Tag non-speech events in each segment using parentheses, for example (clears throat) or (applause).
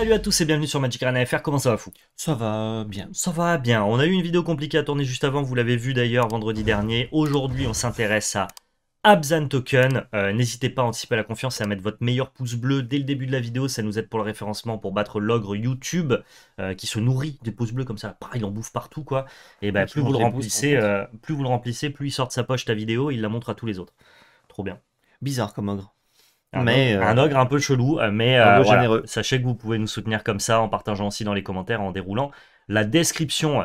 Salut à tous et bienvenue sur Magic Arena FR, comment ça va fou Ça va bien. Ça va bien, on a eu une vidéo compliquée à tourner juste avant, vous l'avez vu d'ailleurs vendredi dernier. Aujourd'hui on s'intéresse à Abzan Token, euh, n'hésitez pas à anticiper la confiance et à mettre votre meilleur pouce bleu dès le début de la vidéo, ça nous aide pour le référencement, pour battre l'ogre YouTube, euh, qui se nourrit des pouces bleus comme ça, il en bouffe partout quoi, et eh bah, ben, plus, vous le remplissez, euh, plus vous le remplissez, plus il sort de sa poche ta vidéo, il la montre à tous les autres. Trop bien. Bizarre comme ogre. Un mais, ogre, euh, un ogre un peu chelou, euh, mais un euh, généreux. sachez que vous pouvez nous soutenir comme ça en partageant aussi dans les commentaires, en déroulant la description.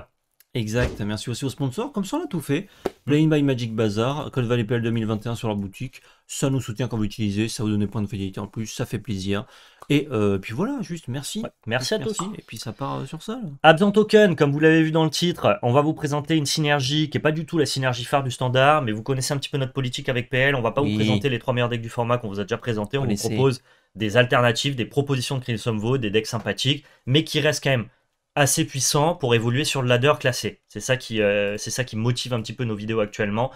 Exact, merci aussi aux sponsors, comme ça on a tout fait. Playing by Magic Bazaar, Code Valley PL 2021 sur leur boutique, ça nous soutient quand vous utilisez, ça vous donne des points de fidélité en plus, ça fait plaisir. Et euh, puis voilà, juste merci. merci à toi. tous. Et puis ça part euh, sur ça. Absent Token, comme vous l'avez vu dans le titre, on va vous présenter une synergie qui n'est pas du tout la synergie phare du standard, mais vous connaissez un petit peu notre politique avec PL. On va pas vous présenter les trois meilleurs decks du format qu'on vous a déjà présenté. On, vous propose des alternatives, des propositions de Crimson Vault, des decks sympathiques, mais qui restent quand même assez puissants pour évoluer sur le ladder classé. C'est ça qui, euh, c'est ça qui motive un petit peu nos vidéos actuellement.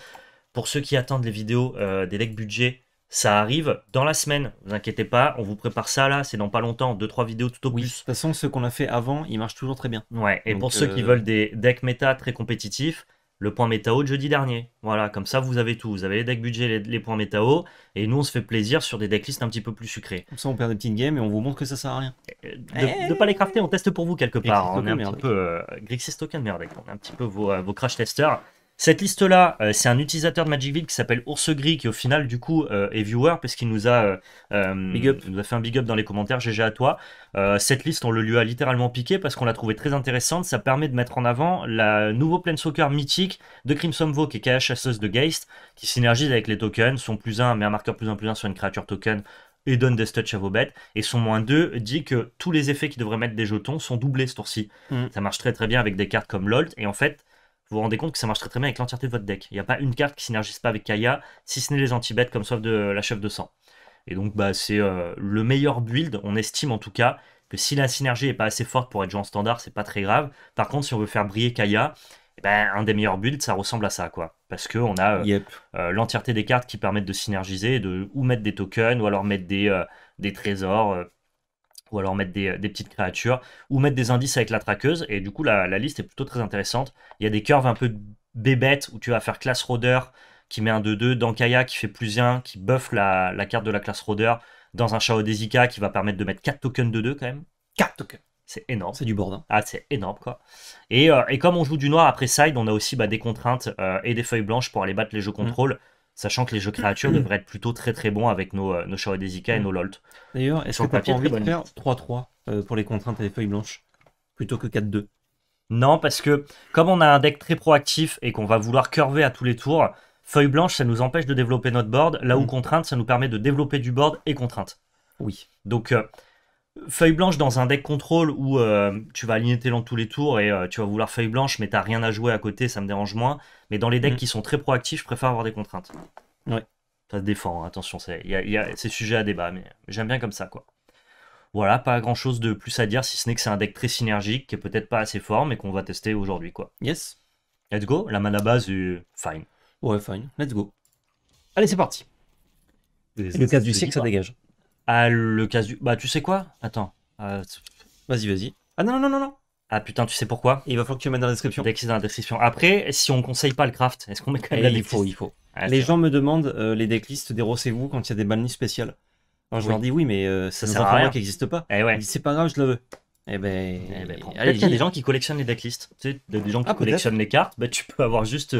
Pour ceux qui attendent les vidéos euh, des decks budget, ça arrive dans la semaine. Ne Vous inquiétez pas, on vous prépare ça là, c'est dans pas longtemps, 2-3 vidéos tout au plus. De toute façon, ce qu'on a fait avant, il marche toujours très bien. Ouais, et pour ceux qui euh, veulent des decks méta très compétitifs, le point haut de jeudi dernier. Voilà, comme ça vous avez tout. Vous avez les decks budget, les, les points haut. et nous on se fait plaisir sur des decklists un petit peu plus sucrés. Comme ça on perd des petites games et on vous montre que ça sert à rien. Euh, de, ne pas les crafter, on teste pour vous quelque part. On est un peu. Grixis Token, merde, on est un petit peu vos, crash testeurs. Cette liste-là, euh, c'est un utilisateur de Magicville qui s'appelle Ours Gris, qui au final, du coup, euh, est viewer parce qu'il nous a, euh, a fait un big up dans les commentaires, GG à toi. cette liste, on le lui a littéralement piqué parce qu'on l'a trouvée très intéressante. Ça permet de mettre en avant la nouveau Planeswalker mythique de Crimson qui et KH Chasseuse de Geist, qui synergise avec les tokens, son plus 1, met un marqueur plus 1 plus 1 sur une créature token et donne des touch à vos bêtes. Et son moins 2 dit que tous les effets qui devraient mettre des jetons sont doublés ce tour-ci. Hmm. Ça marche très très bien avec des cartes comme Lolt. Et en fait, vous vous rendez compte que ça marche très très bien avec l'entièreté de votre deck. Il n'y a pas une carte qui synergise pas avec Kaya, si ce n'est les anti-bêtes comme soif de euh, la chef de sang. Et donc bah, c'est euh, le meilleur build, on estime en tout cas que si la synergie n'est pas assez forte pour être joué en standard, c'est pas très grave. Par contre, si on veut faire briller Kaya, eh ben, un des meilleurs builds, ça ressemble à ça, quoi. Parce qu'on a euh, l'entièreté des cartes qui permettent de synergiser, de ou mettre des tokens, ou alors mettre des, des trésors, ou alors mettre euh, des, petites créatures, ou mettre des indices avec la traqueuse. Et du coup, la, liste est plutôt très intéressante. Il y a des curves un peu bébêtes où tu vas faire classe rôdeur qui met un 2-2, Dankaya qui fait plus 1, qui buff la, carte de la classe rôdeur dans un Shao Desika qui va permettre de mettre 4 tokens de 2 quand même. 4 tokens c'est énorme. C'est du bourdin. Ah, c'est énorme, quoi. Et, euh, comme on joue du noir après side, on a aussi bah, des contraintes euh, et des feuilles blanches pour aller battre les jeux mmh. contrôle sachant que les jeux créatures mm. devraient être plutôt très très bons avec nos, euh, nos Shoredesika et mm. nos Lolt. D'ailleurs, est-ce que tu envie de faire 3-3 euh, pour les contraintes et les feuilles blanches plutôt que 4-2 Non, parce que comme on a un deck très proactif et qu'on va vouloir curver à tous les tours, Feuilles Blanches, ça nous empêche de développer notre board, là où mm. contrainte ça nous permet de développer du board et contrainte. Oui. Donc. Euh, feuille blanche dans un deck contrôle où euh, tu vas aligner tes tous les tours et euh, tu vas vouloir feuille blanche, mais t'as rien à jouer à côté, ça me dérange moins. Mais dans les decks mm. qui sont très proactifs, je préfère avoir des contraintes. Ouais. Ça se défend, hein, attention, c'est y a, sujet à débat, mais j'aime bien comme ça, quoi. Voilà, pas grand chose de plus à dire, si ce n'est que c'est un deck très synergique, qui est peut-être pas assez fort, mais qu'on va tester aujourd'hui, quoi. Yes. Let's go, la mana base, fine. Ouais, fine, let's go. Allez, c'est parti. le cas du siècle, ça dégage. Ah, le du... Bah, tu sais quoi Attends. Euh, vas-y, vas-y. Ah non, non, non, non. Ah putain, tu sais pourquoi Il va falloir que tu le mettes dans la description. Dès que dans la description. Après, si on conseille pas le craft, est-ce qu'on met quand même eh, la Il faut, il faut. Ah, les gens me demandent euh, les decklists, dérossez-vous quand il y a des balnis spéciales. je leur dis oui, mais euh, ça, sert à rien qu'il existe pas. et eh ouais. C'est pas grave, je le veux. Eh ben, eh ben Il y a des gens qui collectionnent les decklists. Tu sais, des gens qui ah, collectionnent les cartes. Bah, tu peux avoir juste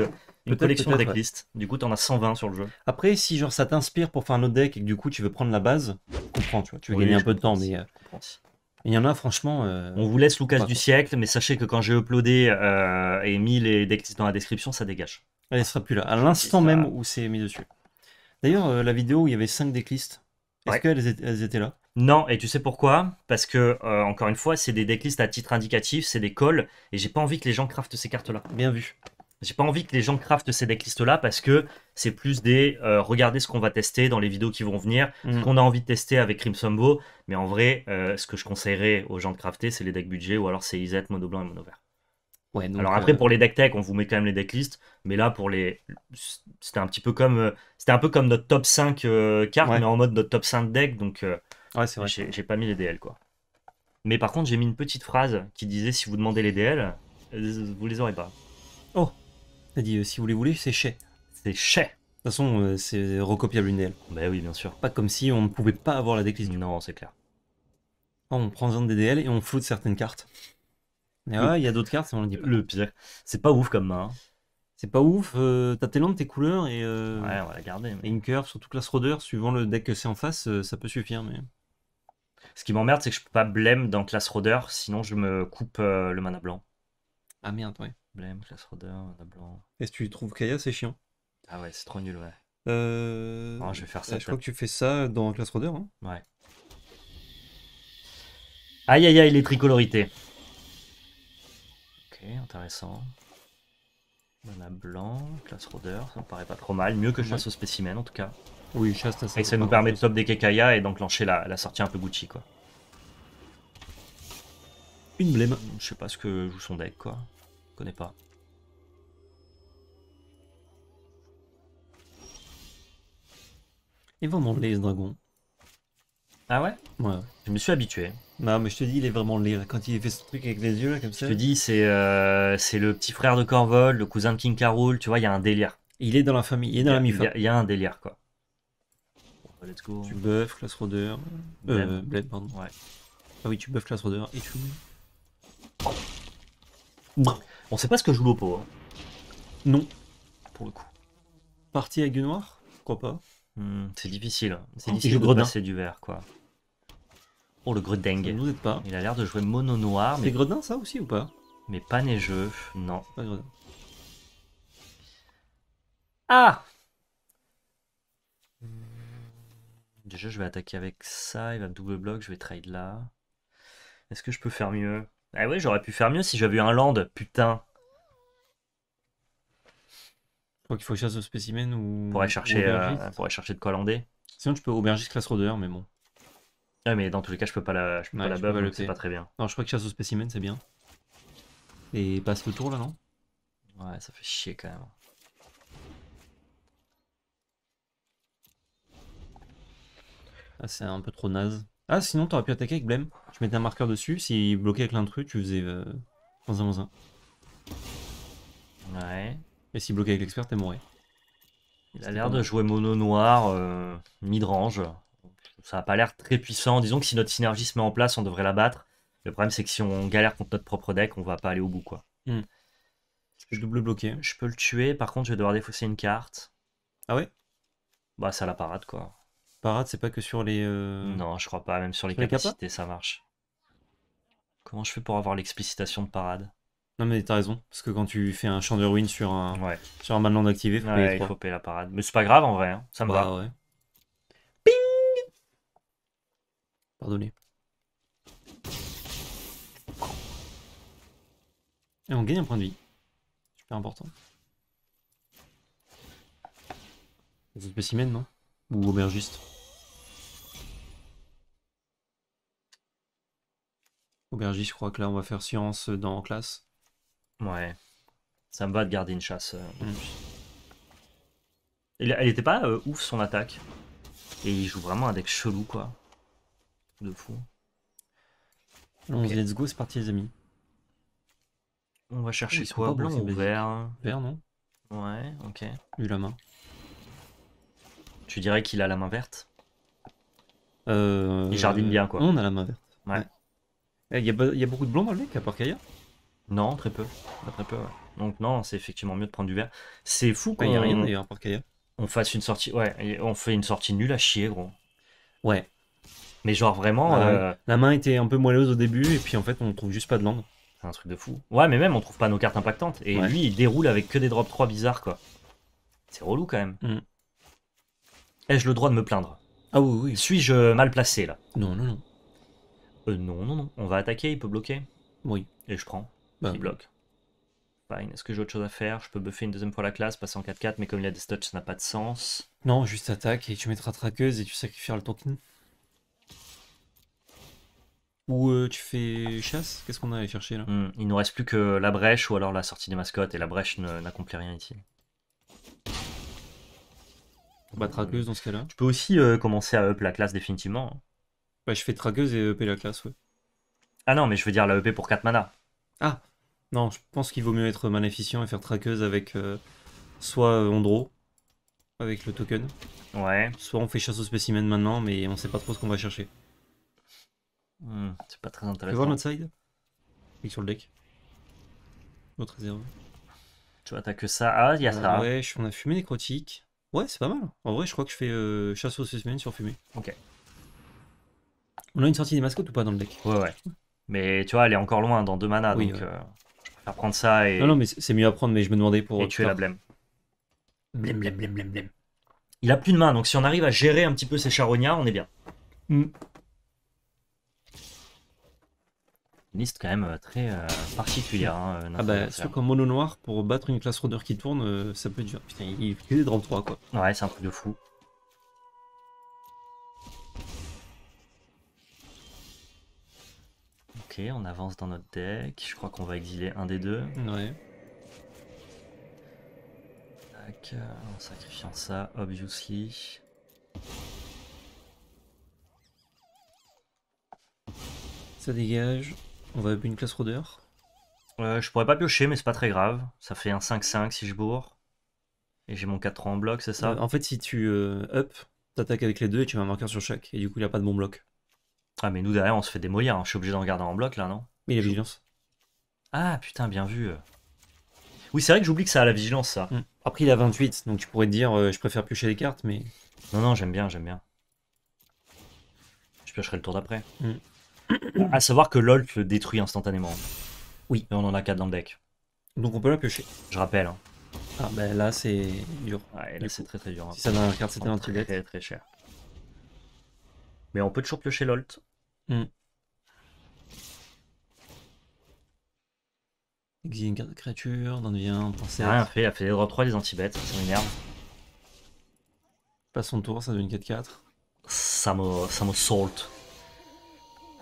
une collection de decklist, Du coup, t'en as 120 sur le jeu. Après, si genre ça t'inspire pour faire un autre deck et que du coup tu veux prendre la base, comprends, tu veux gagner un peu de temps, mais. Euh, il y en a franchement. Euh, On vous laisse Lucas du siècle, mais sachez que quand j'ai uploadé euh, et mis les decklists dans la description, ça dégage. Elle ne sera plus là, à l'instant même où c'est mis dessus. D'ailleurs, la vidéo où il y avait 5 decklists, est-ce qu'elles étaient là non, et tu sais pourquoi Parce que, encore une fois, c'est des decklists à titre indicatif, c'est des calls, et j'ai pas envie que les gens craftent ces cartes-là. Bien vu. J'ai pas envie que les gens craftent ces decklists là parce que c'est plus des euh, regarder ce qu'on va tester dans les vidéos qui vont venir, ce mm. qu'on a envie de tester avec Crimson Bow. Mais en vrai, euh, ce que je conseillerais aux gens de crafter, c'est les decks budget ou alors c'est Izet, mono blanc et mono vert. Ouais, alors après, euh, pour les decks tech, on vous met quand même les decklists, mais là, pour les. C'était un petit peu comme. C'était un peu comme notre top 5 cartes, mais en mode notre top 5 deck, donc. ouais, c'est vrai. J'ai pas mis les DL, quoi. Mais par contre, j'ai mis une petite phrase qui disait si vous demandez les DL, vous les aurez pas. Oh dit euh, si vous les voulez, c'est chez. C'est chez. De toute façon, euh, c'est recopiable une Bah oui, bien sûr. Pas comme si on ne pouvait pas avoir la déclinaison. Non, c'est clair. Ah, on prend un DL et on floute certaines cartes. Mais ouais, il y a d'autres cartes, on le dit pas. Le pire. C'est pas ouf comme main. Hein. C'est pas ouf. Euh, t'as tes de tes couleurs et. ouais, on va la garder. Et une curve, surtout classe Roder, suivant le deck que c'est en face, ça peut suffire. mais... Ce qui m'emmerde, c'est que je peux pas blême dans classe Roder, sinon je me coupe le mana blanc. Ah merde, ouais. Blême, class rodeur, on a blanc. Et tu trouves Kaya, c'est chiant. Ah ouais, c'est trop nul, ouais. Euh... Ah, je vais faire ça. Euh, je crois que tu fais ça dans classe rodeur. Hein. Ouais. Aïe aïe aïe, est tricolorité. Ok, intéressant. On a blanc, classe Rodeur ça me paraît pas trop mal. Mieux que chasse au spécimen en tout cas. Oui, chasse, ça. Et ça nous permet de top des Kekaya et d'enclencher la, la sortie un peu Gucci quoi. Une blême. Je sais pas ce que joue son deck quoi connais pas. et vraiment les dragons Ah ouais Ouais, je me suis habitué. Non, mais je te dis, il est vraiment lire Quand il fait ce truc avec les yeux, comme ça. Je te dis, c'est euh, c'est le petit frère de Corvol, le cousin de King carole tu vois, il y a un délire. Il est dans la famille, il est dans la mi Il y, a un délire, quoi. Bah, let's go. Tu buffes, classe rôdeur Euh, Ouais. Ah oui, tu buffes classe rôdeur et tu. On sait pas ce que joue l'Oppo. Hein. Non, pour le coup. Partie avec du noir Pourquoi pas hmm, C'est difficile. Hein. C'est oh, difficile c'est de du vert, quoi. Oh, le greding. nous pas. Il a l'air de jouer mono noir. C'est mais... gredin, ça, aussi, ou pas Mais pas neigeux, non. Pas Ah Déjà, je vais attaquer avec ça. Il va double bloc, je vais trade là. Est-ce que je peux faire mieux ah oui, j'aurais pu faire mieux si j'avais eu un land, putain. Je crois qu'il faut que chasse au spécimen ou. Pourrais chercher, euh, chercher de quoi lander. Sinon, tu peux aubergiste classe rodeur, mais bon. Ouais, ah, mais dans tous les cas, je peux pas la, je peux pas la buff, c'est pas très bien. Non, je crois que chasse au spécimen, c'est bien. Et passe le tour là, non Ouais, ça fait chier quand même. Ah, c'est un peu trop naze. Ah, sinon, t'aurais pu attaquer avec Blême. je mettais un marqueur dessus. S'il bloquait avec l'intrus, tu faisais euh, 11 Ouais. Et s'il bloquait avec l'expert, t'es mort. Il a l'air de jouer mono noir, euh, mid Ça a pas l'air très puissant. Disons que si notre synergie se met en place, on devrait la battre. Le problème, c'est que si on galère contre notre propre deck, on va pas aller au bout. quoi. Hmm. Je double bloqué. Je peux le tuer. Par contre, je vais devoir défausser une carte. Ah ouais Bah, ça la parade, quoi. Parade, c'est pas que sur les. Euh, non, je crois pas. Même sur les capacités, ça marche. Comment je fais pour avoir l'explicitation de parade Non, mais t'as raison. Parce que quand tu fais un champ de ruines sur un, sur un Manland activé, faut il faut payer la parade. Mais c'est pas grave en vrai, hein. ça me va. Bah PING. Pardonnez. Et on gagne un point de vie. Super important. C'est êtes non Ou aubergiste Aubergis, je crois que là, on va faire science euh, dans classe. Ouais. Ça me va de garder une chasse. Euh, mm. Elle, était pas euh, ouf son attaque. Et il joue vraiment un deck chelou, quoi. De fou. Donc let's go, c'est parti, les amis. On va chercher soit quoi Blanc ou vert Vert, non Ouais, ok. Lui, la main. Tu dirais qu'il a la main verte Il jardine bien, quoi. On a la main verte. ouais. Il eh, y, a, beaucoup de blonds dans le deck, à part Kaya Non, très peu. très peu, Donc non, c'est effectivement mieux de prendre du vert. C'est fou quand rien à part On fasse une sortie... Ouais, on fait une sortie nulle à chier, gros. Ouais. Mais genre vraiment... Bah euh, La main était un peu moelleuse au début, et puis en fait, on trouve juste pas de land. C'est un truc de fou. Ouais, mais même, on trouve pas nos cartes impactantes. Et lui, il déroule avec que des drops 3 bizarres, quoi. C'est relou, quand même. Mm. Ai-je le droit de me plaindre Ah oui, oui. Suis-je mal placé, là Non, non, non. Euh, non, non, non. On va attaquer, il peut bloquer. Oui. Et je prends. Ben il bloque. Fine. Est-ce que j'ai autre chose à faire Je peux buffer une deuxième fois la classe, passer en 4-4, mais comme il a des touches, ça n'a pas de sens. Non, juste attaque et tu mettras traqueuse et tu sacrifieras le token. Ou euh, tu fais chasse Qu'est-ce qu'on a à aller chercher là hmm. Il nous reste plus que la brèche ou alors la sortie des mascottes, et la brèche n'accomplit rien ici. Bah, traqueuse dans ce cas-là. Tu peux aussi euh, commencer à up la classe définitivement. Hein. Bah, je fais traqueuse et EP la classe, ouais. Ah non, mais je veux dire la EP pour 4 mana. Ah Non, je pense qu'il vaut mieux être maléficient et faire traqueuse avec euh, soit euh, Ondro, avec le token. Ouais. Soit on fait chasse aux spécimens maintenant, mais on sait pas trop ce qu'on va chercher. Hmm, c'est pas très intéressant. Tu vois notre side sur le deck. Notre réserve. Tu vois, t'as que ça. Ah, il y a ça. Ouais, on a fumé nécrotique. Ouais, c'est pas mal. En vrai, je crois que je fais euh, chasse aux spécimens sur fumée. Ok. On a une sortie des mascottes ou pas dans le deck Ouais, ouais. Mais tu vois, elle est encore loin dans deux manas, donc je euh, prendre ça et. Non, non, mais c'est mieux à prendre, mais je me demandais pour. tuer la hmm. blême. Blême, blême, blême, blême, Il a plus de main, donc si on arrive à gérer un petit peu ses charognards, on est bien. Hmm. Une liste quand même euh, très euh, particulière. Hein, ah bah, sûr qu'en mono noir, pour battre une classe rôdeur qui tourne, ça peut être dur. Putain, il fait des drop 3 quoi. Ouais, c'est un truc de fou. on avance dans notre deck. Je crois qu'on va exiler un des deux. Ouais. Tac, euh, en sacrifiant ça, obviously. Ça dégage. On va une classe rôdeur. Euh, je pourrais pas piocher, mais c'est pas très grave. Ça fait un 5-5 si je bourre. Et j'ai mon 4 en bloc, c'est ça euh, En fait, si tu up, up, t'attaques avec les deux et tu mets un marqueur sur chaque. Et du coup, il n'y a pas de bon bloc. Ah, mais nous derrière, on se fait démolir, hein. Je suis obligé d'en garder en bloc là, non Mais il la vigilance. Ah putain, bien vu. Oui, c'est vrai que j'oublie que ça a la vigilance, ça. Hmm. Après, il a 28, donc tu pourrais te dire, euh, je préfère piocher les cartes, mais. Non, non, j'aime bien, j'aime bien. Je piocherai le tour d'après. A hmm. À savoir que le détruit instantanément. Oui. Mais on en a 4 dans le deck. Donc on peut la piocher. Je rappelle. Hein. Ah, ben là, c'est dur. Ouais, là, c'est très très dur. Hein. Si ça dans la carte, c'était un très, très, très cher. Mais on peut toujours piocher l'Olt. Hmm. Exil une créature, d'en devient un Rien fait, elle fait des droits 3 des anti-bêtes, ça m'énerve. Passe son tour, ça devient 4-4. Ça me, ça me salt.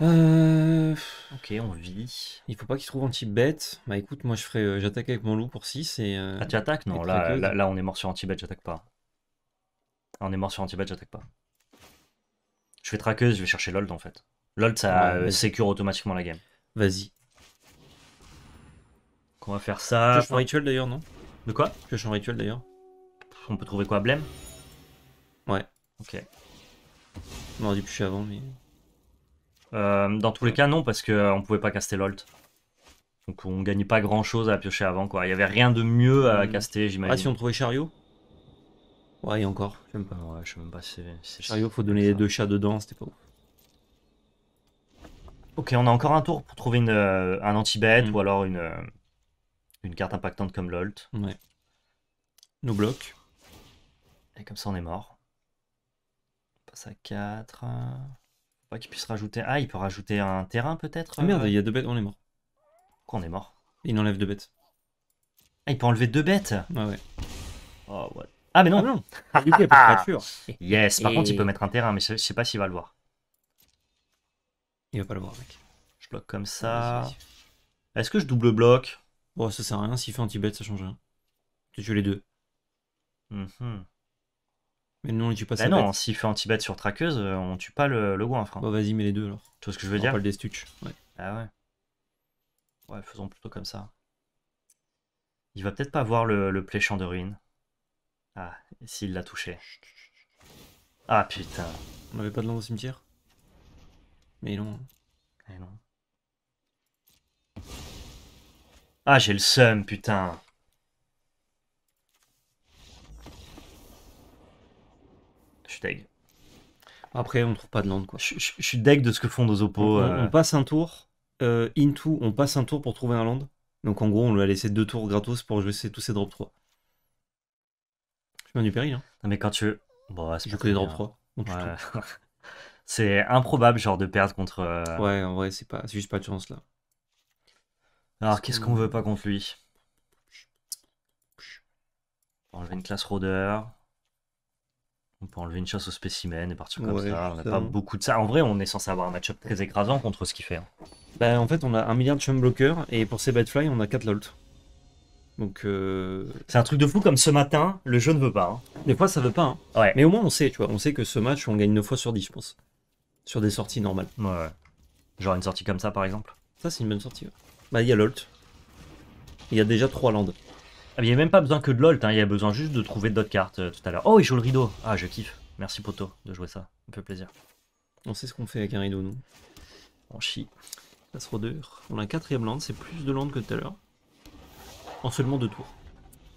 Euh, ok, on vit. Il faut pas qu'il trouve anti-bête. Bah écoute, moi je ferai, euh, j'attaque avec mon loup pour 6 euh, ah tu attaques Non, là, là, on est mort sur anti-bête, j'attaque pas. on est mort sur anti-bête, j'attaque pas. Je fais traqueuse, je vais chercher l'old en fait. L'alt, ça sécure automatiquement la game. Vas-y. On va faire ça. Pioche en rituel d'ailleurs, non De quoi Pioche en rituel d'ailleurs. On peut trouver quoi Blême Ouais. Ok. On aurait dû piocher avant, mais. Euh, dans tous les cas, non, parce qu'on euh, pouvait pas caster l'Olt. Donc on gagnait pas grand chose à piocher avant, quoi. Il y avait rien de mieux à hmm. caster, j'imagine. Ah, si on trouvait Chariot Ouais, encore. Je sais pas. je sais même pas c'est. Chariot, faut donner les deux chats dedans, c'était pas ouf. Ok, on a encore un tour pour trouver une, euh, un anti bête mm. ou alors une, euh, une carte impactante comme Lolt. Nous bloque. Et comme ça, on est mort. On passe à 4. Euh, pas qu'il puisse rajouter. Ah, il peut rajouter un terrain peut-être ah, Merde, il y a deux bêtes, on est mort. Qu'on on est mort Il enlève deux bêtes. Ah, il peut enlever deux bêtes Ouais, ouais. Oh, ah mais non, Il a Yes, par contre il peut mettre un terrain, mais je sais pas s'il va le voir. Il va pas le voir, mec. Je bloque comme ça. Est-ce que je double bloque Bon, ça sert à rien. S'il fait anti-bet, ça change rien. Tu tues les deux. Mhm. Mais non, on tue pas bah non, s'il fait anti-bet sur traqueuse, euh, on tue pas le, le vas-y, mets les deux alors. Tu vois ce que je veux dire pas le destuch. Ouais. Ah ouais. Ouais, faisons plutôt comme ça. Il va peut-être pas voir le, le pléchant de ruine. Ah, s'il l'a touché. Ah putain. On avait pas de l'an au cimetière mais non. Mais non. Ah, j'ai le seum, putain. Je suis deg. Après, on trouve pas de land, quoi. Je, suis deg de ce que font nos oppos. Euh. On, passe un tour, euh, into, on passe un tour pour trouver un land. Donc en gros, on lui a laissé deux tours gratos pour jouer tous ses drops 3. Je suis bien du péril, hein. Non mais quand tu... Bon, je connais drop 3, ouais. (laughs) C'est improbable, genre, de perdre contre. Euh, ouais, en vrai, c'est pas, c'est juste pas de chance là. Alors, qu'est-ce qu'on veut pas contre lui On peut enlever une classe rôdeur. On peut enlever une chasse aux spécimen et partir comme ça. On n'a pas beaucoup de ça. En vrai, on est censé avoir un match-up très écrasant contre ce qu'il fait. hein. Bah, en fait, on a un milliard de chum blockers et pour ces Badfly, on a 4 lolt. Donc, euh, C'est un truc de fou, comme ce matin, le jeu ne veut pas. Hein. des fois, ça veut pas. Hein. Ouais. Mais au moins, on sait, tu vois, on sait que ce match, on gagne 9 fois sur 10, je pense sur des sorties normales. Ouais, Genre une sortie comme ça, par exemple Ça, c'est une bonne sortie. Bah, il y a Il y a déjà trois landes. Ah, il n'y a même pas besoin que de l'alt, hein. il y a besoin juste de trouver d'autres cartes euh, tout à l'heure. Oh, il joue le rideau Ah, je kiffe. Merci, Poto, de jouer ça. Ça me fait plaisir. On sait ce qu'on fait avec un rideau, nous. On chie. se On a un quatrième land, c'est plus de landes que tout à l'heure. En seulement deux tours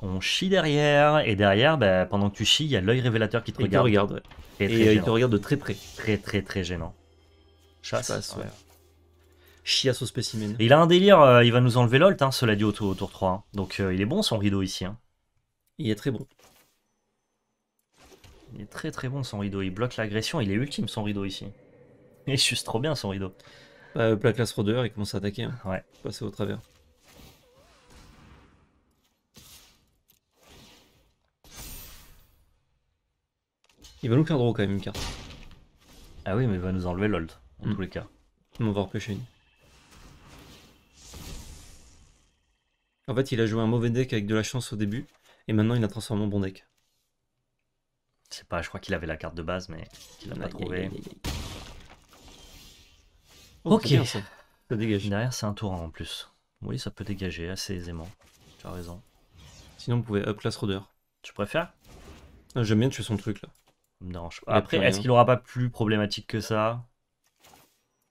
on chie derrière, et derrière, bah, pendant que tu chies, il y a l'œil révélateur qui te regarde. regarde Et, euh, il te regarde de très près. Très très très gênant. Chasse. ouais. Chiasse au spécimen. il a un délire, euh, il va nous enlever l'olt, hein, cela dit au tour, 3. Hein. Donc euh, il est bon son rideau ici. Hein. Il est très bon. Il est très très bon son rideau, il bloque l'agression, il est ultime son rideau ici. Il est juste trop bien son rideau. Bah, et Rodeur, il commence à attaquer. Ouais. Passer au travers. Il va nous faire quand même une carte. Ah oui, mais il va nous enlever l'old, en hmm. tous les cas. On va repêcher une. En fait, il a joué un mauvais deck avec de la chance au début, et maintenant il a transformé en bon deck. Je sais pas, je crois qu'il avait la carte de base, mais qu'il l'a pas trouvée. Oh, ok, ça. Derrière, c'est un tour en plus. Oui, ça peut dégager assez aisément. Tu as raison. Sinon, on pouvait up class Roder. Tu préfères ah, J'aime bien tuer son truc là. Après, est-ce qu'il aura pas plus problématique que ça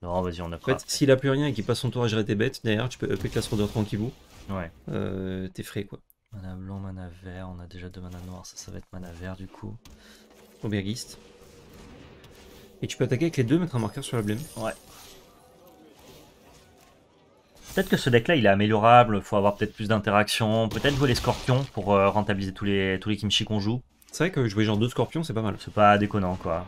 Non, vas-y, on a En fait, s'il a plus rien et qu'il passe son tour à gérer tes bêtes, D'ailleurs, tu peux upper classe rodeur tranquillou. Ouais. Euh, t'es frais, quoi. Mana blanc, mana vert, on a déjà deux manas noirs, ça, ça va être mana vert, du coup. Aubergiste. Et tu peux attaquer avec les deux, mettre un marqueur sur la blême. Ouais. Peut-être que ce deck-là, il est améliorable, faut avoir peut-être plus d'interactions, peut-être jouer les scorpions pour euh, rentabiliser tous les, tous les kimchi qu'on joue. C'est vrai que jouer genre deux scorpions, c'est pas mal. C'est pas déconnant, quoi.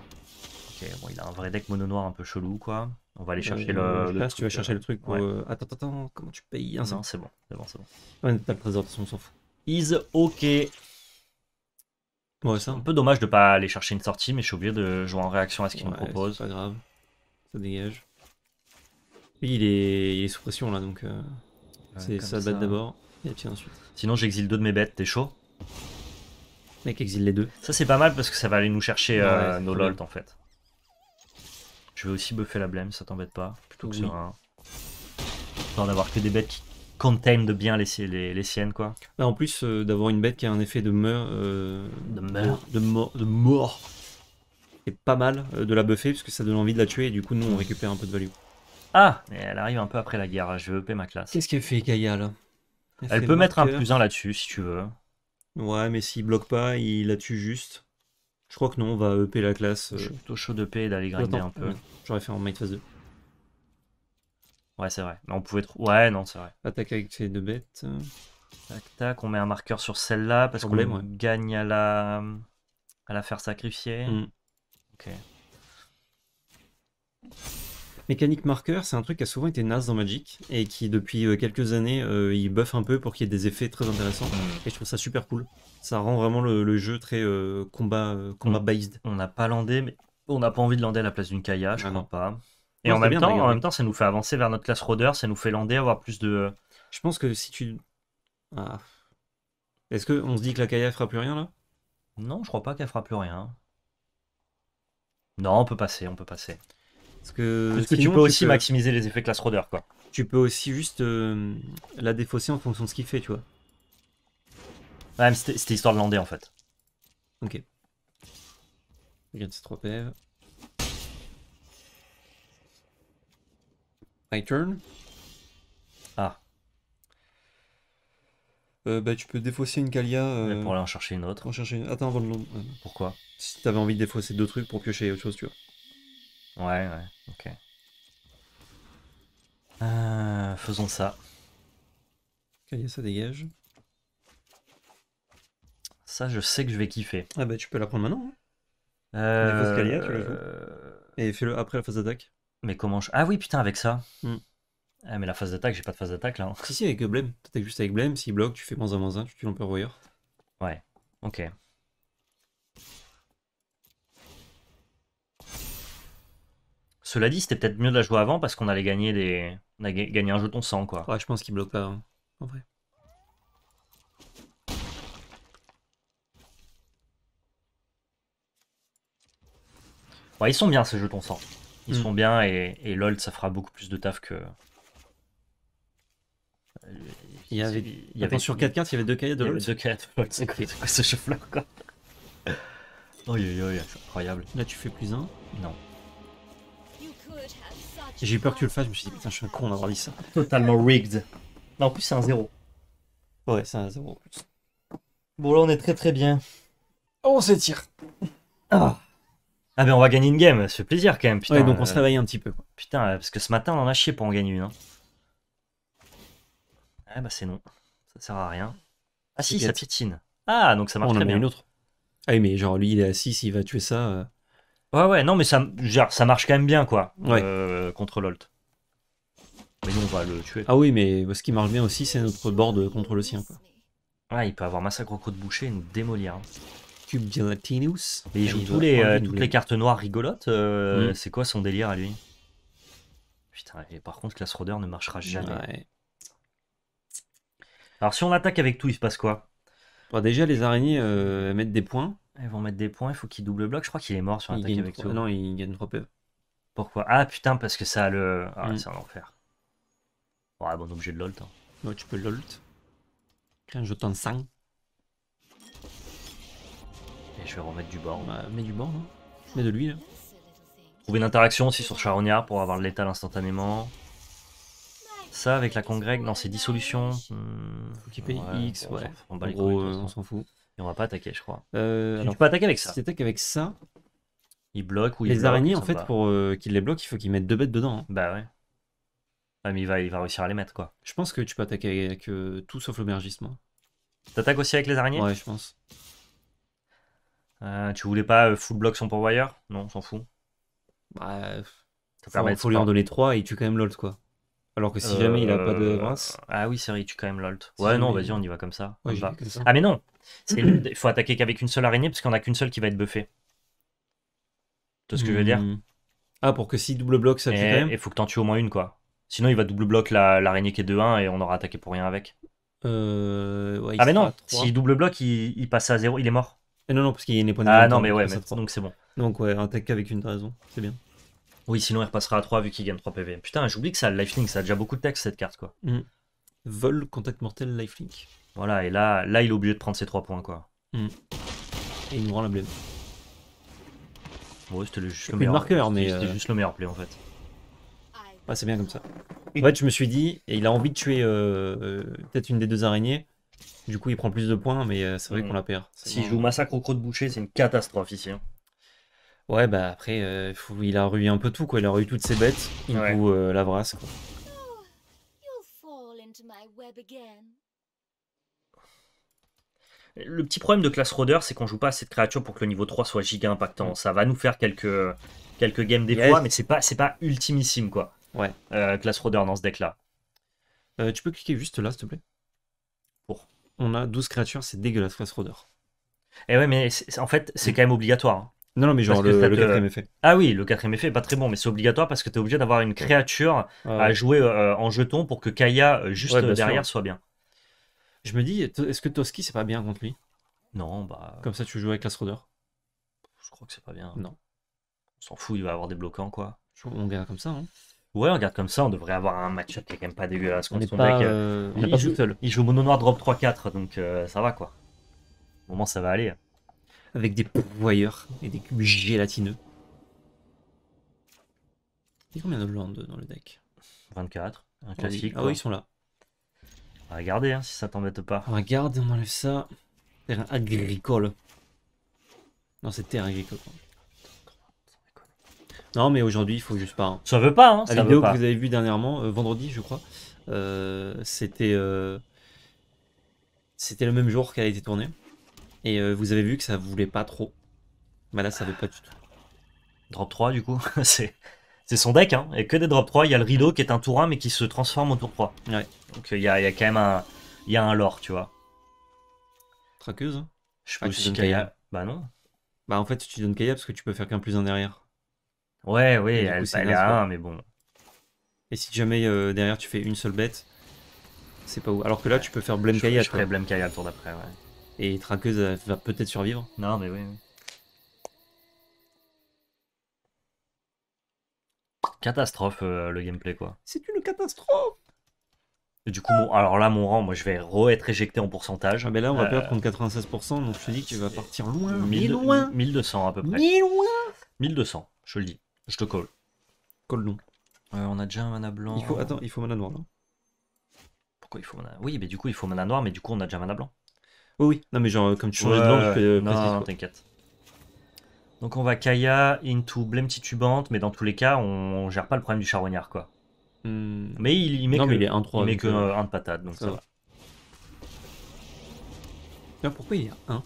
Ok, bon, il a un vrai deck mono noir un peu chelou, quoi. On va aller chercher euh, le. tu vas chercher euh, le truc. Pour... Euh, attends, attends, comment tu payes hein, c'est bon, c'est bon, c'est bon. t'as le trésor, on s'en fout. Is ok. Ouais, c'est un peu dommage de pas aller chercher une sortie, mais je suis obligé de jouer en réaction à ce qu'il me propose. C'est pas grave, ça dégage. il est, sous pression là, donc c'est sa bête d'abord et puis ensuite. Sinon, j'exile deux de mes bêtes, t'es chaud Mec, exile les deux. Ça, c'est pas mal parce que ça va aller nous chercher euh, nos en fait. Je vais aussi buffer la blême, ça t'embête pas. Plutôt que sur un. d'avoir que des bêtes qui containent de bien les, les, siennes quoi. Bah, en plus euh, d'avoir une bête qui a un effet de meur, euh, de, de, mort, de mort, c'est pas mal de la buffer parce que ça donne envie de la tuer et du coup nous on récupère un peu de value. Ah, mais elle arrive un peu après la guerre. Je vais EP ma classe. Qu'est-ce qu'elle fait Gaïa là Elle, peut mettre un plus 1 là-dessus si tu veux. Ouais, mais s'il bloque pas, il la tue juste. Je crois que non, on va EP la classe. Je suis plutôt chaud de et d'aller grinder un peu. J'aurais fait en mid phase 2. Ouais, c'est vrai. Mais on pouvait Ouais, non, c'est vrai. Attaque avec ces deux bêtes. Tac, tac. On met un marqueur sur celle-là parce qu'on gagne à la... à la faire sacrifier. Mm. Ok. Mécanique Marker, c'est un truc qui a souvent été naze dans Magic et qui depuis euh, quelques années euh, il buff un peu pour qu'il y ait des effets très intéressants mm. et je trouve ça super cool. Ça rend vraiment le, jeu très euh, combat mm. based. On n'a pas landé mais on n'a pas envie de lander à la place d'une Kaya, je ah crois pas. Et en, même temps, en même temps, ça nous fait avancer vers notre classe Roder, ça nous fait lander, avoir plus de. Je pense que si tu. Ah. Est-ce qu'on se dit que la Kaya fera plus rien là Non, je crois pas qu'elle fera plus rien. Non, on peut passer, on peut passer. Parce que, que tu peux aussi maximiser les effets classe rodeur, quoi. Tu peux aussi juste euh, la défausser en fonction de ce qu'il fait, tu vois. Ouais, ah, mais c'était histoire de lander, en fait. Ok. Regarde 3 PV. My turn. Ah. Euh, bah, tu peux défausser une Kalia. Euh, pour aller en chercher une autre. En chercher une... Attends, avant de Pourquoi Si t'avais envie de défausser deux trucs pour piocher autre chose, tu vois. Ouais, ouais, ok. Euh, faisons ça. Calia, ça dégage. Ça, je sais que je vais kiffer. Ah bah tu peux la prendre maintenant. Hein. Euh, tu Et fais-le après la phase d'attaque. Mais comment je... Ah oui, putain, avec ça. Hmm. Eh, mais la phase d'attaque, j'ai pas de phase d'attaque là. Si, si, avec Blame. T'attaques juste avec Blame. S'il bloque, tu fais moins un, moins un, tu tues l'Empereur Ouais, ok. Cela dit, c'était peut-être mieux de la jouer avant parce qu'on allait gagner des. On a gagné un jeton 100 quoi. Ouais, je pense qu'il bloque pas, hein, en vrai. Ouais, ils sont bien ces jetons 100. Ils mm. sont bien et, et LOL, ça fera beaucoup plus de taf que. Il y avait, il y avait... sur 4 cartes, il y avait 2 cahiers de LOL. 2 cahiers c'est quoi ce chef là encore Oui oui incroyable. Là, tu fais plus 1 Non. J'ai eu peur que tu le fasses, je me suis dit putain, je suis un con d'avoir dit ça. Totalement rigged. Non, bah, en plus, c'est un 0. Ouais, c'est un 0 Bon, là, on est très très bien. on s'étire. Ah. Ah ben on va gagner une game, ça fait plaisir quand même, putain. Ouais, donc on se euh, réveille un petit peu. Putain, euh, parce que ce matin on en a chié pour en gagner une. Hein. Ah bah c'est non, ça sert à rien. Ah si, ça piétine. Ah donc ça marche on très en bien. une autre. Ah oui, mais genre lui il est assis 6, il va tuer ça. Euh, Ouais, ouais, non, mais ça, ça marche quand même bien, quoi, euh, contre l'Olt. Mais nous, on va le tuer. Ah oui, mais euh, ce qui marche bien aussi, c'est notre board contre le sien, quoi. Ah, il peut avoir Massacre au de boucher et nous démolir. Hein. Cube Tinus, Mais il ah, joue les, euh, toutes les cartes noires rigolotes. Mm. C'est quoi son délire à lui Putain, et par contre, Class ne marchera jamais. Alors, si on attaque avec tout, il se passe quoi bah, Déjà, les araignées mettent des points. Ils vont mettre des points, il faut qu'il double bloque. Je crois qu'il est mort sur l'attaque avec toi. Non, il gagne 3 peu. Pourquoi Ah putain, parce que ça a le. Ah, mm. c'est un enfer. Ouais, bon, obligé de l'olt. Hein. Ouais, tu peux l'olt. Quand je t'en 5. Et je vais remettre du bord. Bah, mets du bord, hein. Mets de l'huile. Trouver une interaction aussi sur Charognard pour avoir l'étal instantanément. Ça, avec la congrègue, non, c'est dissolution. Faut qu'il paye hmm, X, ouais. On, on s'en fout on va pas attaquer, je crois. Euh, tu, peux attaquer avec ça. Si tu attaques avec ça, il bloque ou Les araignées, en fait, pour euh, qu'il les bloque il faut qu'il mette deux bêtes dedans. Hein. Bah ouais. Ah, mais il va, il va réussir à les mettre, quoi. Je pense que tu peux attaquer avec euh, tout sauf l'aubergisme. T'attaques aussi avec les araignées Ouais, je pense. Euh, tu voulais pas full block son pourvoyeur Non, on s'en fout. Bref. Bah, faut, lui en donner 3 et il tue quand même l'olt, quoi. Alors que si jamais il a pas de grâce Ah oui, c'est vrai, il tue quand même l'olt. Ouais, non, vas-y, on y va comme ça. Ah, mais non (clears throat) Il faut attaquer qu'avec une seule araignée parce qu'on a qu'une seule qui va être buffée. Tu vois ce que je veux dire hmm. Ah, pour que si double bloc, ça tue Il faut que t'en tues au moins une, quoi. Sinon, il va double bloc l'araignée qui est 2-1 et on aura attaqué pour rien avec. Euh, ah, mais non, s'il double bloc, il, passe à 0, il est mort. Et eh non, non, parce qu'il y a Ah, non, mais ouais, donc c'est bon. Donc, ouais, attaque qu'avec une raison, c'est bien. Oui, sinon il repassera à 3 vu qu'il gagne 3 PV. Putain, j'oublie que ça a le lifelink, ça a déjà beaucoup de texte cette carte quoi. Hmm. Vol, contact mortel, lifelink. Voilà, et là, là, il est obligé de prendre ses 3 points, quoi. Mm. Et il nous rend la Ouais, c'était juste le meilleur. marqueur, mais. C'était euh, juste le meilleur play, en fait. Ouais, ah, c'est bien comme ça. En fait, je me suis dit, et il a envie de tuer euh, euh, peut-être une des deux araignées. Du coup, il prend plus de points, mais c'est vrai mm. qu'on la perd. Si je joue massacre au croc de boucher, c'est une catastrophe ici. Hein. Ouais, bah après, il a ruiné un peu tout, quoi. Il a eu toutes ses bêtes, il ouais. ou la brasse, quoi. Oh, le petit problème de Class Roader, c'est qu'on joue pas assez de créatures pour que le niveau 3 soit giga impactant. Ça va nous faire quelques, quelques games des fois, mais c'est pas, pas ultimissime, quoi. Ouais. Euh, dans ce deck-là. Euh, tu peux cliquer juste là, s'il te plaît. Pour. On a 12 créatures, c'est dégueulasse, Class Roader. Et eh ouais, mais en fait, c'est mm. quand même obligatoire. Hein. Non, non, mais genre le, le, quatrième euh, effet. Ah oui, le quatrième effet pas très bon, mais c'est obligatoire parce que tu es obligé d'avoir une créature à jouer euh, en jeton pour que Kaya, juste derrière, soit bien. Je me dis, est-ce que Toski, c'est pas bien contre lui Non, bah. Comme ça, tu joues avec Roder Je crois que c'est pas bien. Non. On s'en fout, il va avoir des bloquants, quoi. On garde comme ça, hein. Ouais, on garde comme ça, on devrait avoir un match-up qui est quand même pas dégueulasse. contre son deck, euh, il, joue, seul. il joue mono noir drop 3-4, donc euh, ça va quoi. Au moment, ça va aller. Avec des pourvoyeurs et des cubes gélatineux. Il y a combien de landes dans le deck 24, un ah classique. Ah ils sont là. Regardez hein, si ça t'embête pas. Regarde, on enlève ça. Terrain agricole. Non, c'était terre agricole. Non, mais aujourd'hui, il faut juste pas. Hein. Ça veut pas. Hein, ça La vidéo que vous avez vue dernièrement, euh, vendredi, je crois, euh, c'était euh, c'était le même jour qu'elle a été tournée. Et vous avez vu que ça voulait pas trop. Bah là, ça veut pas du tout. Drop 3, du coup, (laughs) c'est. C'est son deck, hein, et que des drop 3. Il y a le rideau qui est un tour 1 mais qui se transforme en tour 3. Ouais. Donc euh, il y, a, quand même un, il y a un lore, tu vois. Traqueuse hein. Je ah, suis pas kaya. Bah non. Bah en fait, tu donnes Kaya parce que tu peux faire qu'un plus un derrière. Ouais, ouais, elle, à 1, mais bon. Et si jamais euh, derrière tu fais une seule bête, c'est pas où. Alors que là, tu peux faire Blame Kaya. Je Blame Kaya le tour d'après, Et Traqueuse va peut-être survivre. Non, mais oui. catastrophe euh, le gameplay quoi. C'est une catastrophe. Et du coup, alors là, mon rang, moi je vais re-être éjecté en pourcentage. Ah, mais là, on va euh, perdre contre 96%, donc je te dis que tu vas partir loin. loin. 1200 à peu près. loin. 1200, je le dis. Je te colle. Colle non. on a déjà un mana blanc. Il faut, attends, il faut mana noir non Pourquoi il faut mana Oui, mais du coup, il faut mana noir, mais du coup, on a déjà mana blanc. Oui, oui. Non, mais genre, comme tu changes de langue, je euh, fais. Non, t'inquiète. Donc on va Kaya into Blême Titubante, mais dans tous les cas, on, on gère pas le problème du charognard, quoi. Hmm. Mais il, il met que, 1, euh, de patate, donc ça, va. va. pourquoi il y a 1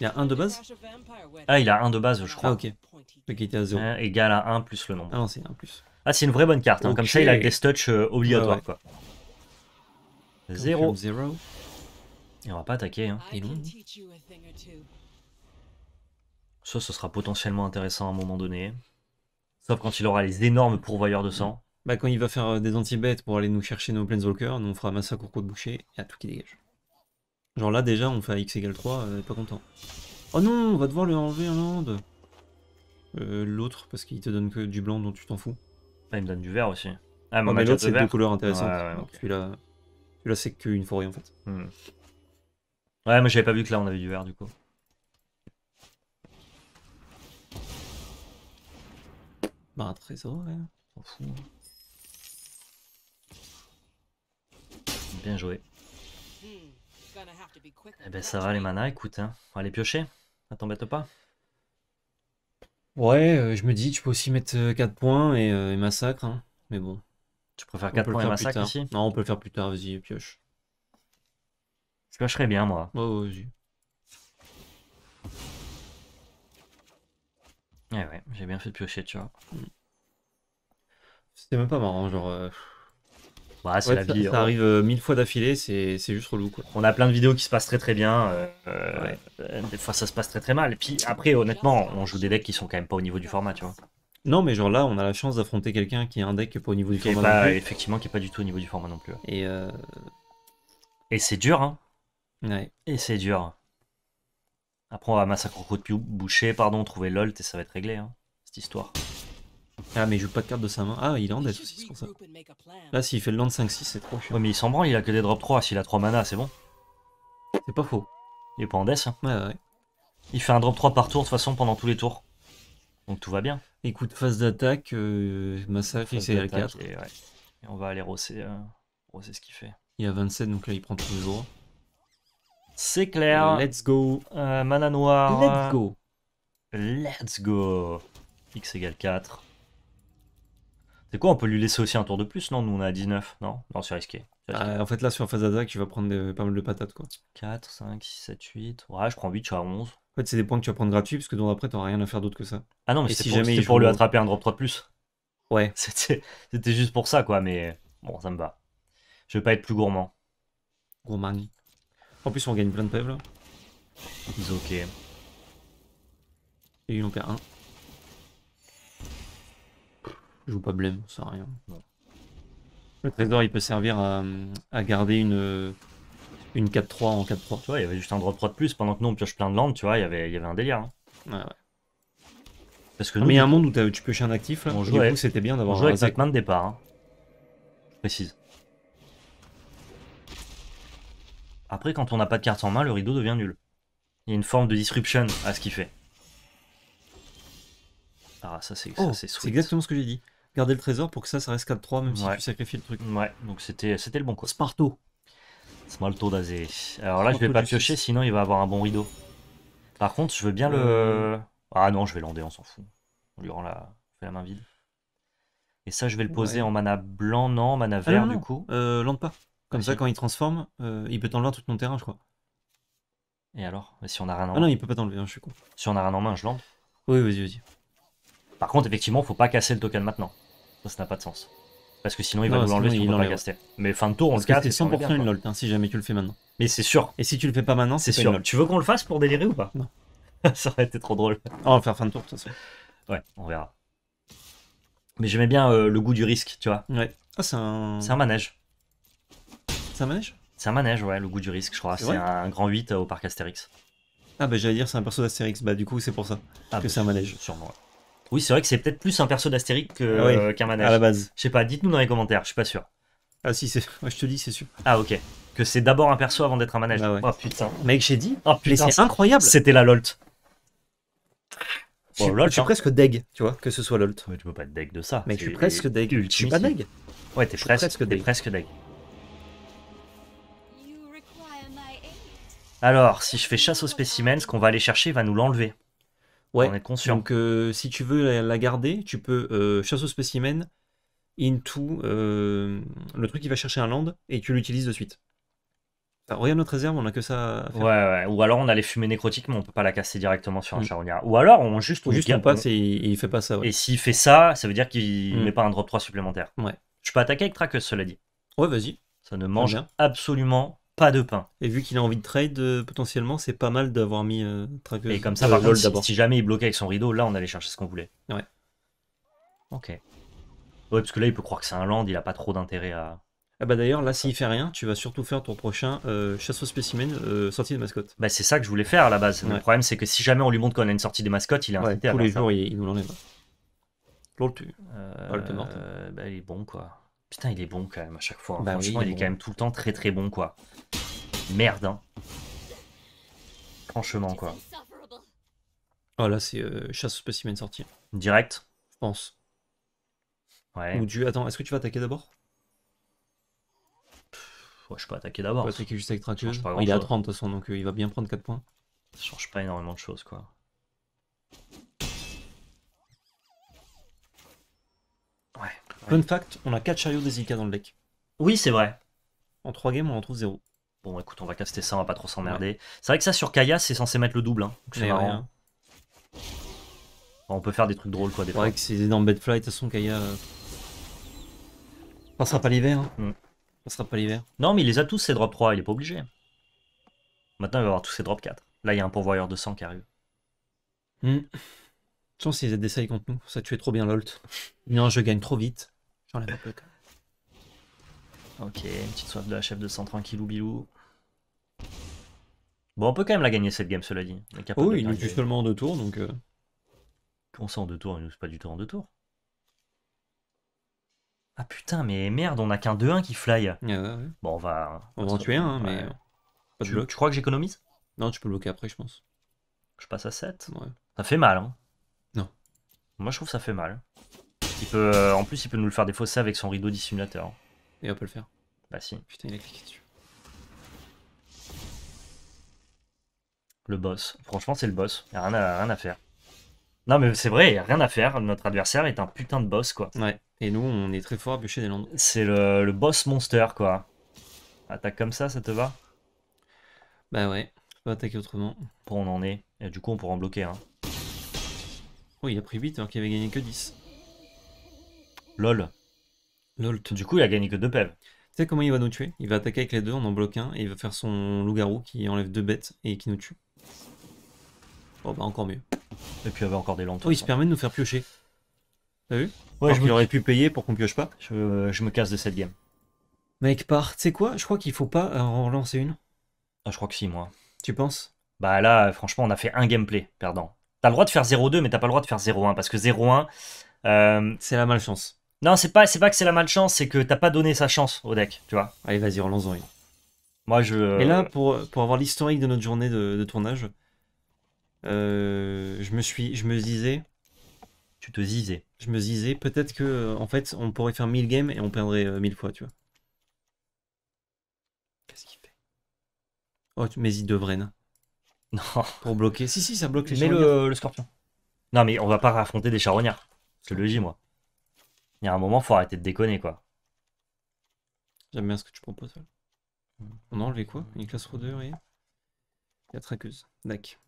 Il y a 1 de base Ah, il a 1 de base, je crois. Ah, ok. Donc il à 0. Hein, égal à 1 plus le nombre. Ah c'est 1 plus. Ah, c'est une vraie bonne carte. Hein. Comme ça, il a des touch euh, obligatoires, quoi. 0. Et on va pas attaquer. Hein. Il est long. Ça, ce sera potentiellement intéressant à un moment donné. Sauf quand il aura les énormes pourvoyeurs de sang. Bah, quand il va faire euh, des anti-bêtes pour aller nous chercher nos Planeswalkers, nous on fera massacre au de boucher, et à tout qui dégage. Genre là, déjà, on fait à x égale 3, est euh, pas content. Oh non, on va devoir le enlever un land euh, L'autre, parce qu'il te donne que du blanc dont tu t'en fous. Bah, il me donne du vert aussi. Ah, mais, l'autre, c'est deux couleurs intéressantes. Celui-là, c'est qu'une forêt en fait. Hmm. Ouais, mais j'avais pas vu que là on avait du vert du coup. Bah un trésor, ouais. fout. Bien joué. Eh ben ça va les manas, écoute, hein. on va les piocher, ça t'embête pas. Ouais, euh, je me dis, tu peux aussi mettre 4 euh, points euh, et, massacre, hein. mais bon. Tu préfères 4 points et massacre ici Non, on peut le faire plus tard, vas-y, pioche. Je piocherais bien moi. Ouais, ouais vas-y. j'ai bien fait de piocher, tu vois. C'était même pas marrant, genre. Euh, bah, ça, hein. arrive euh, mille fois d'affilée, c'est juste relou, On a plein de vidéos qui se passent très très bien. Euh, des fois, ça se passe très très mal. Et puis après, honnêtement, on joue des decks qui sont quand même pas au niveau du format, tu vois. Non, mais genre là, on a la chance d'affronter quelqu'un qui est un deck qui pas au niveau du format effectivement, qui est pas du tout au niveau du format non plus. Et Et c'est dur, hein. ouais. Et c'est dur. Après, on va massacrer au de boucher, pardon, trouver l'olt et ça va être réglé, hein, cette histoire. Ah, mais il joue pas de carte de sa main. Ah, il est en death aussi, c'est pour ça. Là, s'il fait le land 5-6, c'est trop chiant. Ouais, mais il s'en branle, il a que des drop 3. S'il a 3 mana, c'est bon. C'est pas faux. Il est pas en death, hein. Ouais, ouais. Il fait un drop 3 par tour, de toute façon, pendant tous les tours. Donc tout va bien. Écoute, phase d'attaque, euh, massacre, c'est la 4. Et, ouais. et, on va aller rosser, euh, ce qu'il fait. Il a 27, donc là, il prend tous les c'est clair. Let's go. Euh, mana noir. Let's go. Let's go. X égale 4. C'est quoi On peut lui laisser aussi un tour de plus, non Nous, on a 19. Non, non c'est risqué. Euh, en fait, là, sur la phase d'attaque, tu vas prendre pas mal de patates. quoi. 4, 5, 6, 7, 8. Ouais, je prends 8, suis à 11. En fait, c'est des points que tu vas prendre gratuit, parce que donc après, tu n'auras rien à faire d'autre que ça. Ah non, mais si jamais il pour lui attraper un drop 3 de plus. Ouais. (laughs) C'était juste pour ça, quoi, mais bon, ça me va. Je vais pas être plus gourmand. Gourmand. En plus, on gagne plein de pèves là. Ils ont ok. Et ils en perd un. Je joue pas blême, ça sert à rien. Le trésor, il peut servir à, garder une, une 4-3 en 4-3. Tu vois, il y avait juste un drop 3 de plus. Pendant que nous, on pioche plein de landes, tu vois, il y avait, il y avait un délire. Ouais, hein. ah ouais. Parce que ah, nous, mais il y a un monde où tu pioches un actif, là. On c'était bien d'avoir un exactement de départ. Hein. Je précise. Après, quand on n'a pas de carte en main, le rideau devient nul. Il y a une forme de disruption à ce qu'il fait. Ah, ça c'est oh, C'est exactement ce que j'ai dit. Garder le trésor pour que ça, ça reste 4-3, même si tu sacrifies le truc. Ouais, donc c'était le bon coup. Sparto. Smalto d'Azé. Alors là, je vais pas piocher, sinon il va avoir un bon rideau. Par contre, je veux bien le. Euh. Ah non, je vais lander, on s'en fout. On lui rend la... la main vide. Et ça, je vais le poser en mana blanc, non, mana ah vert du coup. Euh, pas. Comme ça, quand il transforme, euh, il peut t'enlever tout ton terrain, je crois. Et alors Si on a rien en main. Ah non, il peut pas t'enlever, hein, je suis con. Si on a rien en main, je lance. Oui, vas-y, vas-y. Par contre, effectivement, faut pas casser le token maintenant. Ça, ça n'a pas de sens. Parce que sinon, il va nous l'enlever si on peut pas casser. Mais fin de tour, on le casse. C'est 100% une LOL, hein, si jamais tu le fais maintenant. Mais c'est sûr. Et si tu le fais pas maintenant, c'est sûr. Tu veux qu'on le fasse pour délirer ou pas (laughs) ça aurait été trop drôle. On va le faire fin de tour, de toute façon. Ouais, on verra. Mais j'aimais bien euh, le goût du risque, tu vois. Ouais. Ah, c'est un... un manège. C'est un manège C'est un manège, ouais, le goût du risque, je crois. C'est un grand 8 euh, au parc Astérix. Ah, bah j'allais dire, c'est un perso d'Astérix. Bah, du coup, c'est pour ça ah, que bah, c'est un manège. Sûrement, Oui, c'est vrai que c'est peut-être plus un perso d'Astérix ah euh, qu'un ah, manège. À la base. Je sais pas, dites-nous dans les commentaires, je suis pas sûr. Ah, si, c'est. (laughs) je te dis, c'est sûr. Ah, ok. Que c'est d'abord un perso avant d'être un manège. Ah, ouais. Oh putain. Mec, j'ai dit. Oh putain, c'est incroyable. C'était la LOLT. je, suis hein. presque deg, tu vois, que ce soit LOLT. Mais tu peux pas être deg de ça. Mais je suis presque deg. Je suis pas deg. Ouais, t'es presque, presque deg. Alors, si je fais chasse au spécimen, ce qu'on va aller chercher va nous l'enlever. Ouais. On est conscient. Donc, euh, si tu veux la, garder, tu peux euh, chasse au spécimen into euh, le truc qui va chercher un land et tu l'utilises de suite. Rien regarde notre réserve, on a que ça à faire. Ouais, Ou alors on a les fumées nécrotiques, mais on peut pas la casser directement sur un mm. charognard. Ou alors on juste. Ou juste on passe et il fait pas ça. Ouais. Et s'il fait ça, ça veut dire qu'il ne mm. met pas un drop 3 supplémentaire. Ouais. Je peux attaquer avec Traqueuse, cela dit. Ouais, vas-y. Ça ne mange absolument pas de pain. Et vu qu'il a envie de trade, euh, potentiellement, c'est pas mal d'avoir mis euh, Et comme ça, par si, jamais il bloquait avec son rideau, là, on allait chercher ce qu'on voulait. Ouais. Ok. Ouais, parce que là, il peut croire que c'est un land, il a pas trop d'intérêt à. Ah bah d'ailleurs, là, s'il fait rien, tu vas surtout faire ton prochain euh, chasse aux spécimens, euh, sortie de mascotte. Bah, c'est ça que je voulais faire à la base. Le problème, c'est que si jamais on lui montre qu'on a une sortie des mascottes, il est incité ouais, tous les jours, il, nous l'enlève. L'autre, tu. Ah, hein. Bah, il est bon, quoi. Putain, il est bon quand même à chaque fois. Hein. Bah oui, il, est, quand même tout le temps très très bon, quoi. Merde, hein. Franchement, quoi. voilà ah, c'est euh, chasse chasse spécimen sortie. Direct Je pense. Ouais. Ou du... Attends, est-ce que tu vas attaquer d'abord Je peux attaquer d'abord. attaquer juste avec traqueuse. il est à 30 de toute donc euh, il va bien prendre 4 points. Ça change pas énormément de choses, quoi. Fun fact, on a 4 chariots des IK dans le deck. Oui, c'est vrai. En 3 games, on en trouve 0. Bon, écoute, on va caster ça, on va pas trop s'emmerder. C'est vrai que ça, sur Kaya, c'est censé mettre le double. Hein, donc c'est marrant. Rien. on peut faire des trucs drôles, quoi, des C'est vrai que c'est dans Bedfly, de toute façon, Kaya... Passera euh, pas l'hiver. Hein. Passera mm. pas l'hiver. Non, mais il les a tous, ses drop 3, il est pas obligé. Maintenant, il va avoir tous ses drop 4. Là, il y a un pourvoyeur de sang qui arrive. Mm. toute façon, ils aient des contre nous. Ça tuait trop bien l'olt. Non, je gagne trop vite. Ok, une petite soif de la chef de sang tranquillou bilou. Bon, on peut quand même la gagner cette game, cela dit. Oh, il nous tue seulement en deux tours, donc. Euh... Comment ça en deux tours Il nous pas du tout en deux tours. Ah putain, mais merde, on a qu'un 2-1 qui fly. Bon, on va. On, va en tuer un, mais. tu, crois que j'économise Non, tu peux bloquer après, je pense. Je passe à 7 Ça fait mal, hein Non. Moi, je trouve que ça fait mal. Il peut, euh, en plus, il peut nous le faire défausser avec son rideau dissimulateur. Et on peut le faire Bah si. Putain, il a cliqué dessus. Le boss. Franchement, c'est le boss. y'a a rien à, faire. Non, mais c'est vrai, il a rien à faire. Notre adversaire est un putain de boss, quoi. Ouais. Et nous, on est très fort à bûcher des landes. C'est le, le boss monster, quoi. Attaque comme ça, ça te va Bah ouais. Je peux attaquer autrement. Bon, on en est. Et du coup, on pourra en bloquer un. Hein. Oh, il a pris 8 alors qu'il avait gagné que 10. Lol. Lol. Du coup, il a gagné que deux pèves. Tu sais comment il va nous tuer Il va attaquer avec les deux, on en bloque un, et il va faire son loup-garou qui enlève deux bêtes et qui nous tue. Oh bah encore mieux. Et puis il avait encore des lanternes. Oh, il se permet de nous faire piocher. T'as vu Ouais, je aurait pu payer pour qu'on pioche pas. Je, euh, me casse de cette game. Mec, part. Tu sais quoi Je crois qu'il faut pas euh, en relancer une. Ah, je crois que si, moi. Tu penses Bah là, franchement, on a fait un gameplay perdant. T'as le droit de faire 0-2, mais t'as pas le droit de faire 0-1, parce que 0-1... Euh, C'est la malchance. Non, c'est pas, pas que c'est la malchance, c'est que t'as pas donné sa chance au deck, tu vois. Allez, vas-y, relance-en. Moi, je. Euh, et là, pour, pour avoir l'historique de notre journée de, tournage, euh, je me suis, je me disais, tu te disais, je me disais peut-être que euh, en fait, on pourrait faire 1000 games et on perdrait 1000 fois, tu vois. Qu'est-ce qu'il fait Oh, tu il de (laughs) Non. Pour bloquer. Si si, ça bloque les. Mais le, scorpion. Non, mais on va pas affronter des charognards. C'est le dis, moi. Il y a un moment, faut arrêter de déconner, quoi. J'aime bien ce que tu proposes. On a enlevé quoi Une classe rodeur et 4 accuse. Tac.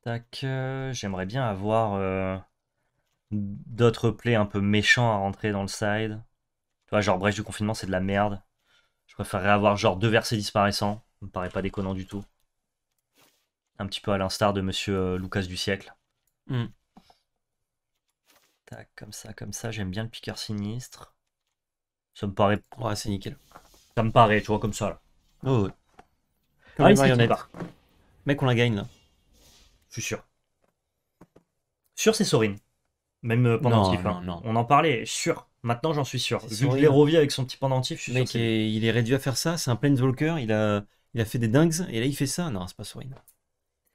Tac. Euh, j'aimerais bien avoir euh, d'autres plaies un peu méchants à rentrer dans le side. toi genre brèche du confinement, c'est de la merde. Je préférerais avoir genre deux versets disparaissants. Ça me paraît pas déconnant du tout. Un petit peu à l'instar de Monsieur euh, Lucas du siècle. Mm comme ça, comme ça. J'aime bien le piqueur sinistre. Ça me paraît. Ouais, c'est nickel. Ça me paraît, tu vois, comme ça là. Oh, ouais. Comme ah, Mec, on la gagne là. Je suis sûr. Sûr, c'est Sorin. Même euh, pendentif. On en parlait, sûr. Maintenant, j'en suis sûr. Vu que je avec son petit pendentif, je suis sûr. Mec, il est réduit à faire ça. C'est un Planeswalker. Il a, il a fait des dingues. Et là, il fait ça. Non, c'est pas Sorin.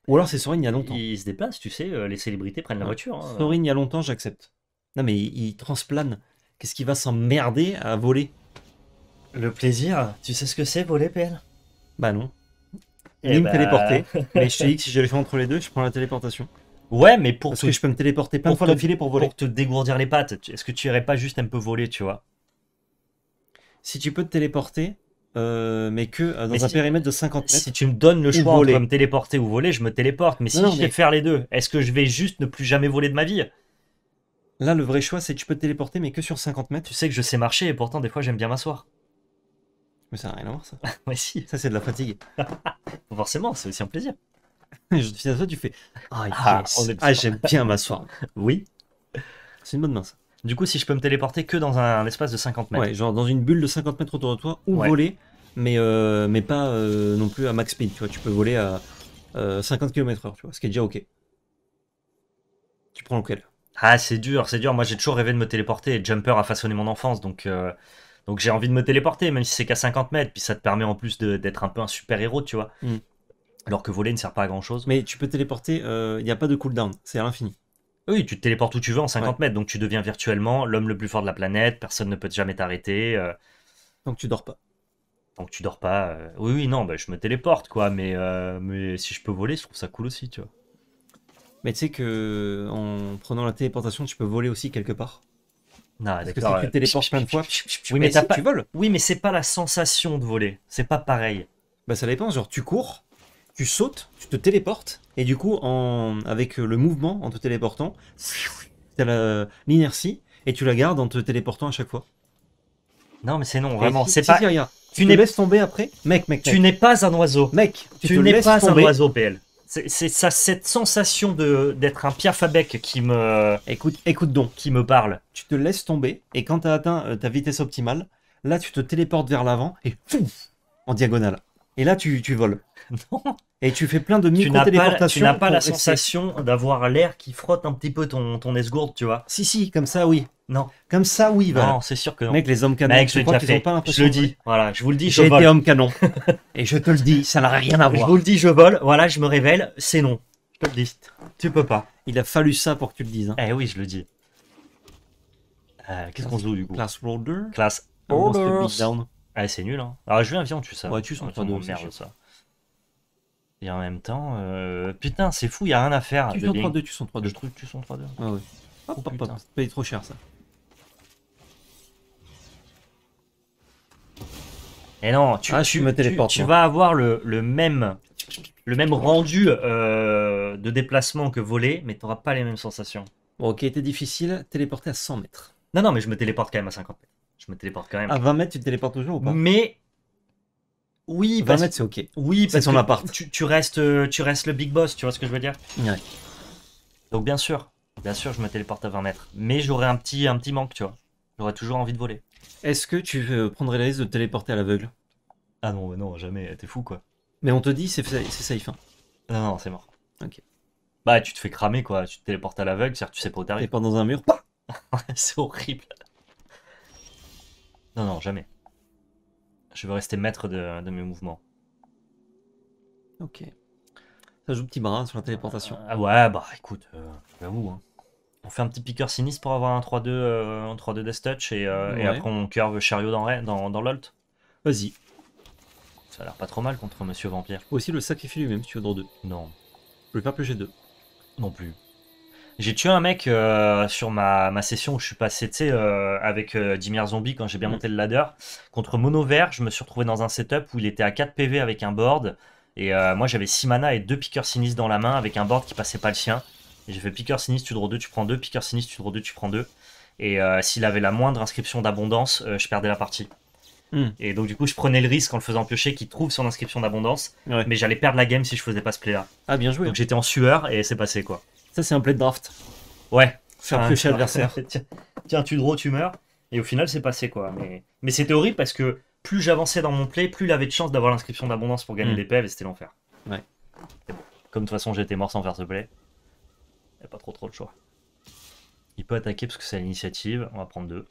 Ou alors, c'est Sorin il y a longtemps. Il se déplace, tu sais. Euh, les célébrités prennent la voiture. Hein. Sorin il y a longtemps, j'accepte. Non mais il, transplane. Qu'est-ce qu'il va s'emmerder à voler Le plaisir, tu sais ce que c'est voler, PL Bah non. Eh il me bah. téléporter. (laughs) mais je te dis que si le fais entre les deux, je prends la téléportation. Ouais, mais pour que je peux me téléporter plein de fois pour voler. Pour te dégourdir les pattes, est-ce que tu irais pas juste un peu voler, tu vois Si tu peux te téléporter, euh, mais que euh, dans un périmètre de 50 mètres. Si tu me donnes le choix entre me téléporter ou voler, je me téléporte. Mais si je vais faire les deux, est-ce que je vais juste ne plus jamais voler de ma vie Là, le vrai choix, c'est que tu peux te téléporter, mais que sur 50 mètres. Tu sais que je sais marcher et pourtant, des fois, j'aime bien m'asseoir. Mais ça n'a rien à voir, ça. ouais, (laughs) si. Ça, c'est de la fatigue. (laughs) Forcément, c'est aussi un plaisir. (laughs) je te tu fais Ah, ah, ah j'aime bien m'asseoir. oui. C'est une bonne mince. Du coup, si je peux me téléporter que dans un, espace de 50 mètres. Ouais, genre dans une bulle de 50 mètres autour de toi ou voler, mais, euh, mais pas euh, non plus à max speed. Tu, vois, tu peux voler à 50 euh, km/h, tu vois, ce qui est déjà ok. Tu prends lequel ah, c'est dur, c'est dur. Moi, j'ai toujours rêvé de me téléporter. Jumper a façonné mon enfance, donc, euh, donc j'ai envie de me téléporter, même si c'est qu'à 50 mètres. Puis ça te permet en plus d'être un peu un super-héros, tu vois. Mm. Alors que voler ne sert pas à grand-chose. Mais tu peux téléporter, il euh, n'y a pas de cooldown, c'est à l'infini. Oui, tu te téléportes où tu veux en 50 mètres, donc tu deviens virtuellement l'homme le plus fort de la planète, personne ne peut jamais t'arrêter. Euh. Donc tu dors pas. Donc tu dors pas. Oui, oui, non, bah, je me téléporte, quoi, mais, mais si je peux voler, je trouve ça cool aussi, tu vois. Mais tu sais que en prenant la téléportation, tu peux voler aussi quelque part. Non, Parce que tu téléportes plein de fois, oui, mais, tu voles. Oui, mais c'est pas la sensation de voler. C'est pas pareil. Bah ça dépend. Genre tu cours, tu sautes, tu te téléportes, et du coup en... avec le mouvement en te téléportant, t'as l'inertie et tu la gardes en te téléportant à chaque fois. Non, mais c'est non, vraiment. c'est pas. tu, n'es laisses tomber après, mec, mec. mec. Tu n'es pas un oiseau, mec. Tu, n'es pas un oiseau, PL. C'est cette sensation de d'être un Pierre Fabec qui me. Écoute, écoute donc, qui me parle. Tu te laisses tomber, et quand tu as atteint euh, ta vitesse optimale, là tu te téléportes vers l'avant et fouf, en diagonale. Et là tu, tu voles. (laughs) Et tu fais plein de micro-téléportations. Tu n'as pas, la sensation d'avoir l'air qui frotte un petit peu ton, ton esgourde, tu vois. Si, si, comme ça, oui. Non. Comme ça, oui. Voilà. Non, c'est sûr que non. Mec, les hommes canons, Mec, je, crois je le dis. Voilà, je vous le dis, je J'ai été homme canon. (laughs) Et je te le dis, ça n'a rien à voir. Je vous le dis, je vole. Voilà, je me révèle. C'est non. Je te le dis. Tu peux pas. Il a fallu ça pour que tu le dises. Hein. Eh oui, je le dis. Euh, Qu'est-ce qu'on se doit du coup Class roller. Class Order. Ah, eh, c'est nul. Hein. Alors, je viens, viens, on tue ça. Ouais, tu sens de merde, ça. Et en même temps, euh... putain, c'est fou, il y a rien à faire. Tu sens 3-2, tu sont 3-2. Je trouve que tu sens 3-2. Ah ouais. Hop, hop, hop. trop cher ça. Et eh non, tu, me ah, tu, vas avoir le, même, le même rendu euh, de déplacement que voler, mais tu n'auras pas les mêmes sensations. Bon, ok, était difficile, téléporter à 100 mètres. Non, non, mais je me téléporte quand même à 50 mètres. Je me téléporte quand même. À 20 mètres, tu te téléportes toujours ou pas Mais. Oui, 20 mètres, c'est ok. Oui, parce que Tu, restes, tu restes le big boss, tu vois ce que je veux dire ouais. Donc, bien sûr, bien sûr, je me téléporte à 20 mètres. Mais j'aurais un petit, un petit manque, tu vois. J'aurais toujours envie de voler. Est-ce que tu euh, prendrais la liste de te téléporter à l'aveugle Ah non, non, jamais, t'es fou quoi. Mais on te dit, c'est safe. Hein. Non, non, c'est mort. Ok. Bah, tu te fais cramer quoi, tu te téléportes à l'aveugle, c'est-à-dire tu sais pas où t'arrives. T'es pas dans un mur, (laughs) C'est horrible. Non, non, jamais. Je veux rester maître de, mes mouvements. Ok. Ça joue petit bras sur la téléportation. Ah, ah ouais, bah écoute, euh, j'avoue. Hein on fait un petit picker sinistre pour avoir un 3-2 3-2 euh, Death Touch et, euh, après on curve chariot dans, dans, l'alt. Vas-y. Ça a l'air pas trop mal contre Monsieur Vampire. aussi le sacrifier lui-même si tu veux dans 2. Non. Je peux pas 2. Non plus. J'ai tué un mec euh, sur ma, session où je suis passé, avec Dimir Zombie quand j'ai bien mm. monté le ladder. Contre Mono Vert, je me suis retrouvé dans un setup où il était à 4 PV avec un board. Et moi j'avais 6 mana et 2 piqueurs sinistres dans la main avec un board qui passait pas le sien. J'ai fait piqueur sinistre, tu draws 2, tu prends 2, piqueur sinistre, tu draws 2, tu prends 2. Et euh, s'il avait la moindre inscription d'abondance, euh, je perdais la partie. Hmm. Et donc du coup, je prenais le risque en le faisant piocher qu'il trouve son inscription d'abondance, mais j'allais perdre la game si je faisais pas ce play là. Ah bien joué. Donc j'étais en sueur et c'est passé quoi. Ça c'est un play de draft. Ouais. Faire piocher (laughs) l'adversaire. (laughs) Tiens, tu draws, tu meurs. Et au final, c'est passé quoi. Mais, c'était horrible parce que plus j'avançais dans mon play, plus il avait de chance d'avoir l'inscription d'abondance pour gagner hmm. des et c'était l'enfer. Ouais. Comme de toute façon, j'étais mort sans faire ce play. Il pas trop trop de choix. Il peut attaquer parce que c'est l'initiative. On va prendre deux.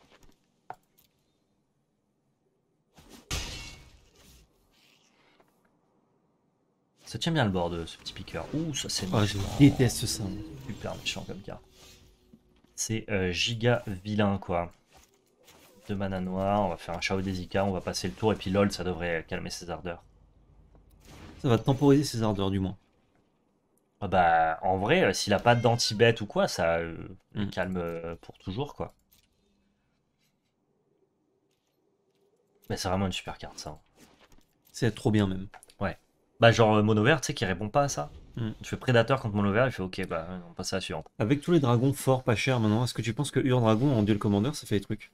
Ça tient bien le bord de ce petit piqueur. Ouh, ça c'est oh, Je déteste ça. Super méchant comme car. C'est euh, giga vilain quoi. De mana noir, on va faire un Shao des Ika, on va passer le tour et puis lol, ça devrait calmer ses ardeurs. Ça va temporiser ses ardeurs du moins. Ah bah, en vrai, euh, s'il a pas danti ou quoi, ça euh, mm. calme euh, pour toujours, quoi. Mais bah, c'est vraiment une super carte, ça. Hein. C'est trop bien même. ouais Bah, genre mono vert, tu sais, qui répond pas à ça. Tu mm. fais prédateur contre mono vert, il fait ok, bah, on passe à la suivante. Avec tous les dragons forts pas chers maintenant, est-ce que tu penses que Ur Dragon en duel commander ça fait des trucs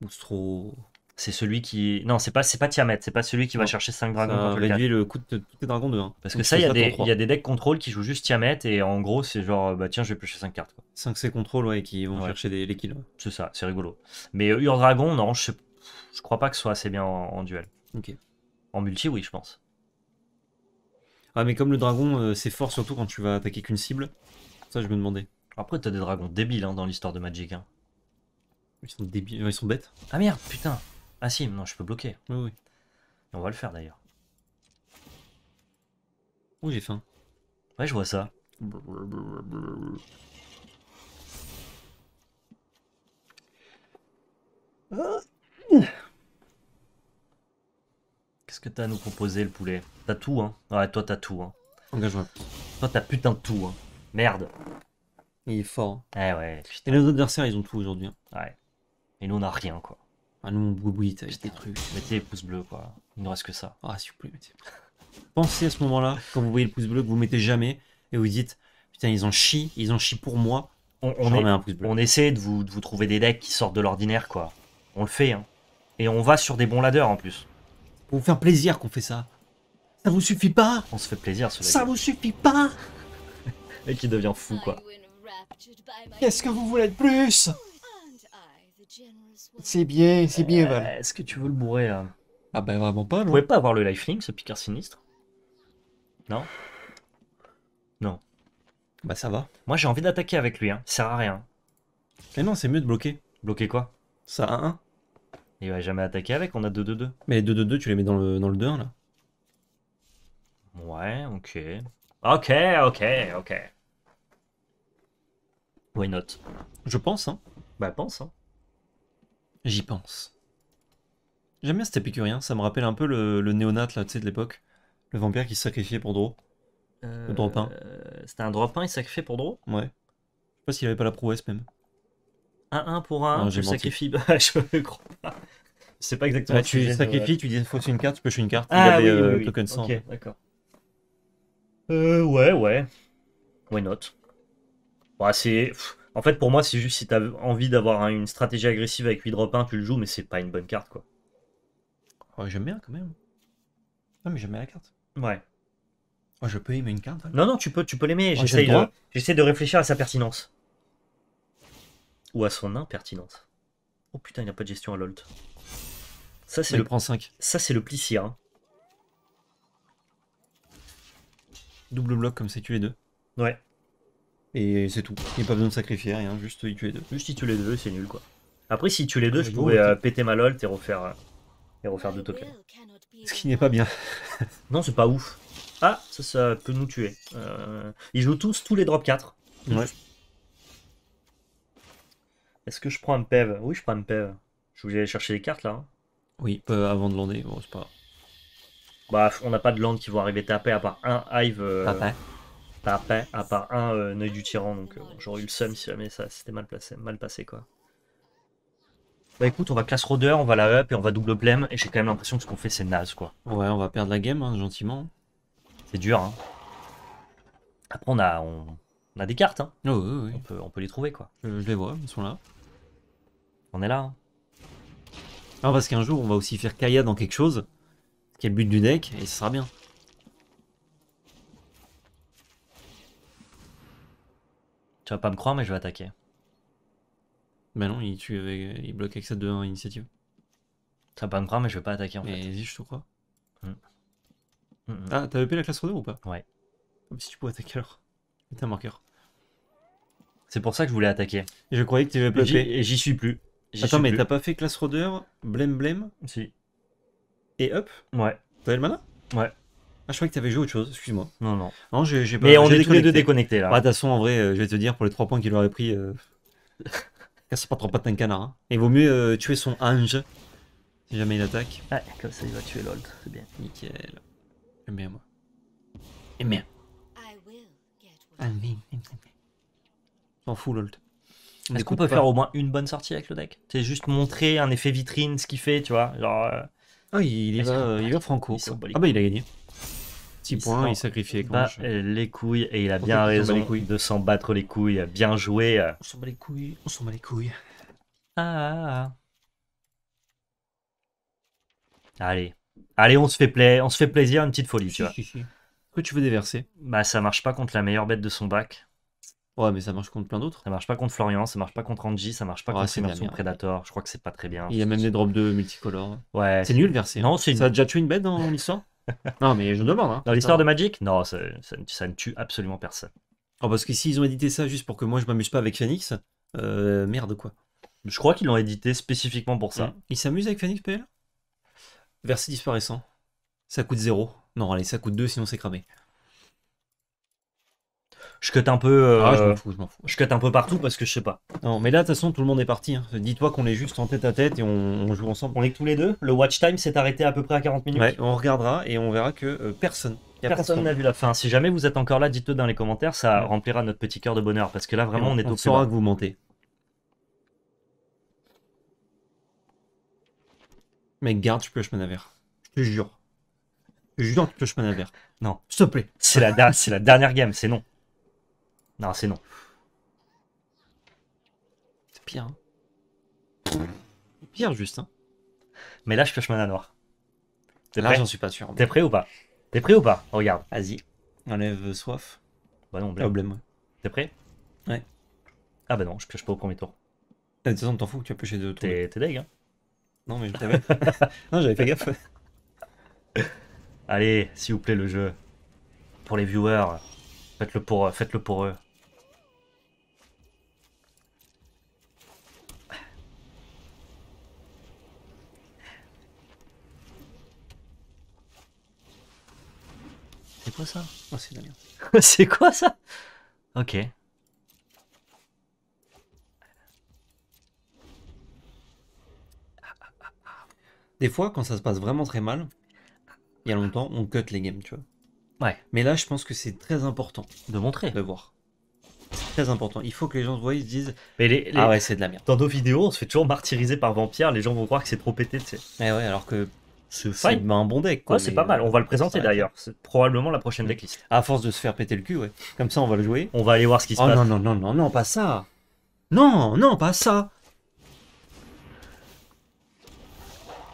Ou c'est trop c'est celui qui. Non, c'est pas, c'est pas c'est pas celui qui va chercher 5 dragons. Ça le, coup de tous les dragons de hein. Parce que ça, il y, a des, y des decks contrôle qui jouent juste Tiamat et en gros, c'est genre, bah tiens, je vais piocher 5 cartes. Quoi. 5 c'est contrôle, ouais, qui vont chercher des, les kills. C'est ça, c'est rigolo. Mais euh, Ur Dragon, non, je, crois pas que ce soit assez bien en, duel. Ok. En multi, oui, je pense. Ah, mais comme le dragon, euh, c'est fort surtout quand tu vas attaquer qu'une cible. Ça, je me demandais. Après, t'as des dragons débiles hein, dans l'histoire de Magic. Hein. Ils sont débiles, euh, ils sont bêtes. Ah merde, putain. Ah si, non, je peux bloquer. Oui, oui. on va le faire d'ailleurs. Oh, j'ai faim. Ouais, je vois ça. Qu'est-ce que t'as à nous proposer, le poulet T'as tout, hein Ouais, toi, t'as tout, hein. Toi, t'as putain de tout, hein. Merde. Il est fort. Hein. Eh ouais. Et adversaires, ils ont tout aujourd'hui. Hein. Ouais. Et nous, on a rien, quoi. Ah non, boui des trucs. Mettez les pouces bleus, quoi. Il ne reste que ça. Ah, s'il vous plaît, mettez. Pensez à ce moment-là, quand vous voyez le pouce bleu, que vous mettez jamais, et vous dites, putain, ils ont chi, ils ont chi pour moi. On, on, un pouce bleu. on essaie de vous, trouver des decks qui sortent de l'ordinaire, quoi. On le fait, hein. Et on va sur des bons ladders en plus. Pour vous faire plaisir qu'on fait ça. Ça vous suffit pas On se fait plaisir, deck. Ça vous suffit pas (laughs) Et qui devient fou, quoi. Qu'est-ce que vous voulez de plus c'est bien, c'est bien, euh, Val. Est-ce que tu veux le bourrer là Ah ben vraiment pas, Vous pouvez pas avoir le lifelink, ce piqueur sinistre Non Non. Bah ça va. Moi j'ai envie d'attaquer avec lui, hein. Ça sert à rien. Mais eh non, c'est mieux de bloquer. Bloquer quoi Ça a 1. Il va jamais attaquer avec, on a 2-2-2. Mais les 2-2-2, tu les mets dans le, dans le 2-1 là. Ouais, ok. Ok, ok, ok. Why not Je pense, hein. Bah pense, hein. J'y pense. J'aime bien cet épicurien, ça me rappelle un peu le, néonat là, tu sais, de l'époque. Le vampire qui se sacrifiait pour Dro. le euh, drop 1. C'était un 1, il sacrifiait pour Dro Ouais. Je sais pas s'il avait pas la prouesse même. Un 1 pour un, Je sacrifie. sacrifies. (laughs) Bah, je crois pas. C'est pas exactement. Bah, tu sujet, sacrifies, tu dis fois faut une carte, tu peux une carte. Ah, il euh, oui, token 100. Ok, d'accord. Euh, ouais, ouais. Why not? Bah, c'est. En fait, pour moi, c'est juste si t'as envie d'avoir une stratégie agressive avec 8 drop 1, tu le joues, mais c'est pas une bonne carte, quoi. j'aime bien quand même. Non, mais j'aime bien la carte. Ouais. Oh, je peux aimer une carte. Hein. Non, non, tu peux, tu peux l'aimer. J'essaie de, réfléchir à sa pertinence. Ou à son impertinence. Oh putain, il n'y a pas de gestion à l'olt. Ça, c'est le. prend 5. Ça, c'est le plissier. Hein. Double bloc comme c'est tu les deux. Ouais. Et c'est tout. Il n'y a pas besoin de sacrifier rien, juste il tue les deux. Juste il tue les deux, c'est nul quoi. Après, si tu les deux, je pouvais euh, péter ma LOL et refaire, euh, et refaire deux tokens. Ce qui n'est pas bien. (laughs) non, c'est pas ouf. Ah, ça, ça peut nous tuer. Euh, ils jouent tous tous les drop 4. Ouais. Est-ce que je prends un PEV Oui, je prends un PEV. Je voulais aller chercher les cartes là. Hein. Oui, avant de lander, bon, c'est pas. Bah, on n'a pas de land qui vont arriver taper à part un Hive à part euh, un œil du tyran, donc euh, j'aurais eu le seum si jamais ça c'était mal, placé, mal passé quoi. Bah écoute, on va classe rôdeur on va la up et on va double blême, et j'ai quand même l'impression que ce qu'on fait c'est naze quoi. Ouais, on va perdre la game, hein, gentiment. C'est dur, hein. Après on a, on, a des cartes, hein. Oh, on, peut, on peut les trouver quoi. Je, les vois, ils sont là. On est là, hein. parce qu'un jour on va aussi faire Kaya dans quelque chose, qui est le but du deck, et ce sera bien. Tu vas pas me croire, mais je vais attaquer. Bah non, il tue avec, euh, il bloque avec ça de 1 initiative. Tu vas pas me croire, mais je vais pas attaquer en fait. Vas-y, je te crois. Mm. Mm, mm, ah, t'as upé la classe 2 ou pas Ouais. Comme ah, si tu pouvais attaquer alors. Mais t'as un marqueur. C'est pour ça que je voulais attaquer. je croyais que tu pas Et j'y suis plus. Attends, mais t'as pas fait classe Roder, blême blême Si. Et hop Ouais. T'avais le mana Ouais. Ah, je croyais que tu avais joué autre chose, excuse-moi. Non, non. Non, j'ai, pas. Mais on est tous les deux déconnectés là. Bah, de toute façon, en vrai, euh, je vais te dire, pour les 3 points qu'il aurait pris, euh... (laughs) casse pas trop pas d'un canard. Il hein. vaut mieux euh, tuer son ange si jamais il attaque. Ouais, comme ça il va tuer l'old, c'est bien. Nickel. J'aime bien, moi. J'aime bien. J'en ah, fous, l'old. Est-ce qu'on peut faire au moins une bonne sortie avec le deck C'est juste montrer un effet vitrine, ce qu'il fait, tu vois. Genre, euh, Ah, il, est va, il va ah, franco. Ah, bah, il a gagné point, il sacrifiait les couilles et il a bien raison de s'en battre les couilles. Bien joué. On s'en bat les couilles, on s'en bat les couilles. Ah, ah, ah. Allez. Allez, on se fait, plaisir, on se fait plaisir, une petite folie, tu vois. Que tu veux déverser Bah ça marche pas contre la meilleure bête de son bac. Ouais, mais ça marche contre plein d'autres. Ça marche pas contre Florian, ça marche pas contre Angie, ça marche pas contre son Predator. Je crois que c'est pas très bien. Il y a même des drops de multicolores. Ouais. C'est nul verser Non, c'est Ça déjà tué une bête dans l'histoire (laughs) non, mais je demande. Hein. Dans l'histoire de Magic Non, ça, ne tue absolument personne. Oh, parce que s'ils ont édité ça juste pour que moi je m'amuse pas avec Phoenix, euh, merde quoi. Je crois qu'ils l'ont édité spécifiquement pour ça. Mm. Ils s'amusent avec Phoenix PL Verset disparaissant. Ça coûte zéro. Non, allez, ça coûte 2, sinon c'est cramé je cut un peu. Euh, ah, je m'en fous, je un peu partout parce que je sais pas. Non, mais là, de toute façon, tout le monde est parti. Hein. Dis-toi qu'on est juste en tête à tête et on, joue ensemble. On est tous les deux. Le watch time s'est arrêté à peu près à 40 minutes. Ouais, on regardera et on verra que euh, personne. personne. n'a vu la fin. Si jamais vous êtes encore là, dites-le dans les commentaires, ça remplira notre petit cœur de bonheur parce que là, vraiment, on, est au saura que vous mentez. Mais garde, je pioche navire. Je te jure. Je te jure que tu pioches mon navire. Non, s'il te plaît. C'est la, la dernière game, c'est non. Non, c'est non. C'est pire, hein. C'est pire, juste, hein. Mais là, je pioche mana noire. Là, j'en suis pas sûr. T'es prêt ou pas T'es prêt ou pas Regarde. Vas-y, enlève euh, soif. Bah non, Problème. Ah, t'es prêt Ouais. Ah bah non, je pioche pas au premier tour. Ah, de toute façon, t'en fous que tu as pêché deux tours. T'es t'es deg, hein Non, mais je t'avais. (laughs) non, j'avais fait gaffe. (laughs) Allez, s'il vous plaît, le jeu. Pour les viewers, faites-le pour, faites-le pour eux. ça oh, (laughs) c'est quoi ça Ok. Des fois, quand ça se passe vraiment très mal, il y a longtemps, on cut les games, tu vois. Ouais. Mais là, je pense que c'est très important. De montrer. De voir. très important. Il faut que les gens voient, ils se disent mais les, ah ouais, c'est de la merde. Dans nos vidéos, on se fait toujours martyriser par Vampire, les gens vont croire que c'est trop pété, tu sais. Eh ouais, alors que ce un bon deck. Quoi, c'est pas mal. On va le euh, présenter d'ailleurs. C'est probablement la prochaine decklist. À force de se faire péter le cul, ouais. Comme ça, on va le jouer. On va aller voir ce qui se oh, Non, non, non, non, non, pas ça. Non, non, pas ça.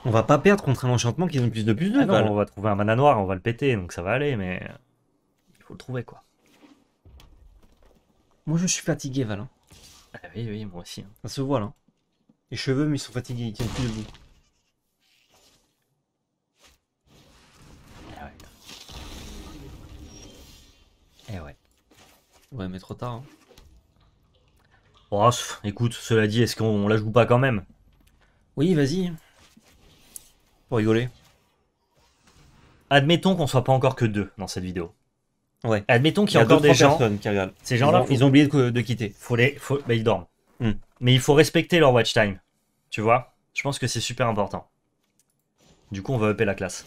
On va pas perdre contre un enchantement qui donne plus de plus de. Ah on va trouver un mana noir, on va le péter, donc ça va aller, mais il faut le trouver quoi. Moi je suis fatigué, Val Ah oui, oui, moi aussi. Hein. Ça se voit là. Les cheveux, mais ils sont fatigués, ils tiennent plus debout. Ouais, mais trop tard. Hein. Oh, écoute, cela dit, est-ce qu'on la joue pas quand même Oui, vas-y. Pour rigoler. Admettons qu'on soit pas encore que deux dans cette vidéo. Ouais. Admettons qu'il y, a, encore des gens. Qui Ces gens-là, ils, ont oublié de, de, quitter. Faut les, faut, bah, ils dorment. Hmm. Mais il faut respecter leur watch time. Tu vois Je pense que c'est super important. Du coup, on va upper la classe.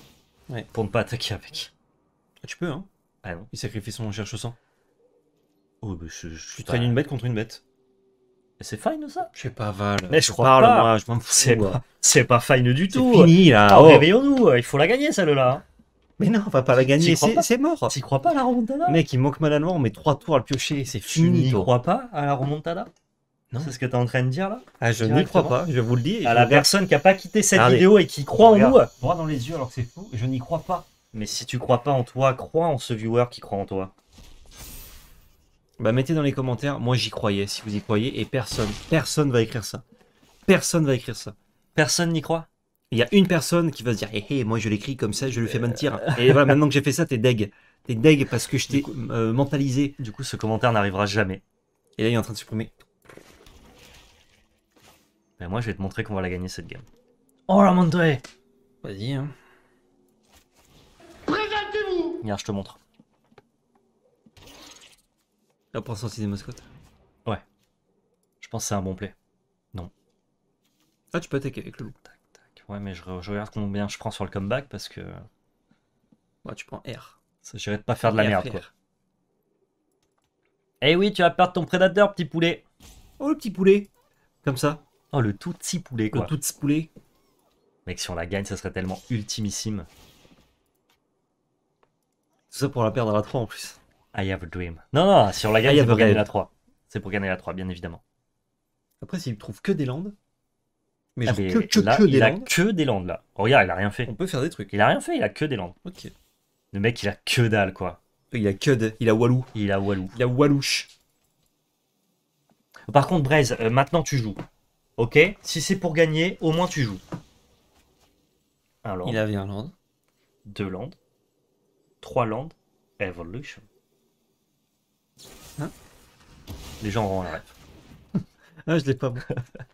Ouais. Pour ne pas attaquer avec. Ah, tu peux, hein Ah non. Il sacrifie son cher chausson. Oh, traînes je, suis une bête contre une bête. C'est fine ça Je sais pas Val. Mais je, parle, moi, je m'en fous. C'est pas, fine du tout. C'est fini là. Oh. Réveillons-nous, il faut la gagner celle-là. Mais non, on va pas la gagner, c'est mort. T'y crois pas à la remontada Mec, il manque mal moi. on met trois tours à le piocher, c'est fini. Tu crois pas à la remontada Non. C'est ce que t'es en train de dire là ah, Je n'y crois pas, je vous le dis. À la personne qui a pas quitté cette vidéo et qui croit en nous. Euh, dans les yeux alors c'est faux, je n'y crois pas. Mais si tu crois pas en toi, crois en ce viewer qui croit en toi. Bah mettez dans les commentaires, moi j'y croyais, si vous y croyez, et personne, personne va écrire ça. Personne va écrire ça. Personne n'y croit Il y a une personne qui va se dire, hé eh, hey, eh, moi je l'écris comme ça, je le fais euh. mentir. (laughs) Et voilà, maintenant que j'ai fait ça, t'es deg. T'es deg parce que je t'ai euh, mentalisé. Du coup, ce commentaire n'arrivera jamais. Et là, il est en train de supprimer. Ben moi, je vais te montrer qu'on va la gagner cette game. Oh la toi Vas-y. Hein. Présentez-vous Regarde, je te montre. La ah, pour sortir des mascottes Ouais. Je pense c'est un bon play. Non. Ah, tu peux attaquer avec le loup. Ouais, mais je, regarde combien je prends sur le comeback parce que. moi bah, tu prends R. J'irai pas faire de la merde, quoi. Eh oui, tu vas perdre ton prédateur, petit poulet. Oh, le petit poulet. Comme ça. Oh, le tout petit poulet, quoi. Le tout petit poulet. Mec, si on la gagne, ça serait tellement ultimissime. Tout ça pour la perdre à la 3 en plus. I have a dream. Non, non, sur la gagne, c'est pour gagner la 3. C'est pour gagner la 3, bien évidemment. Après, s'il trouve que des landes. Mais ah, genre que, que, des il landes. a que des landes là. regarde, il a rien fait. On peut faire des trucs. Il a rien fait, il a que des landes. Ok. Le mec, il a que dalle quoi. Il a que de... Il a Walou. Il a Walou. Il a Walouche. Par contre, Braise, euh, maintenant tu joues. Ok Si c'est pour gagner, au moins tu joues. Un land. Il avait un land. Deux landes. Trois landes. Evolution les gens auront la ref. ah, je l'ai pas.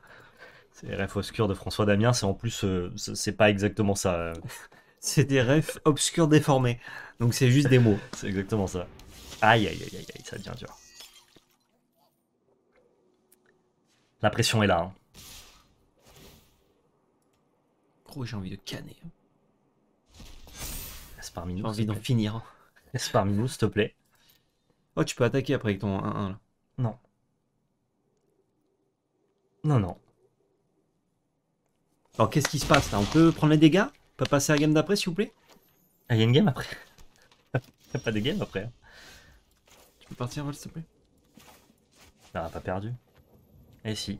(laughs) c'est les refs obscurs de François Damien, c'est en plus, euh, c'est pas exactement ça. Euh. (laughs) c'est des refs obscurs déformés. Donc c'est juste des mots. (laughs) c'est exactement ça. Aïe, aïe, aïe, aïe, ça devient dur. La pression est là. Hein. j'ai envie de canner. nous. J'ai envie d'en finir. Laisse hein. parmi nous, s'il te plaît. Oh, tu peux attaquer après avec ton 1-1 Non, non. Alors, qu'est-ce qui se passe là On peut prendre les dégâts On peut passer à la game d'après, s'il vous plaît Ah, il y a une game après (laughs) a pas de game après. Hein. Tu peux partir, s'il te plaît Non, pas perdu. Et si,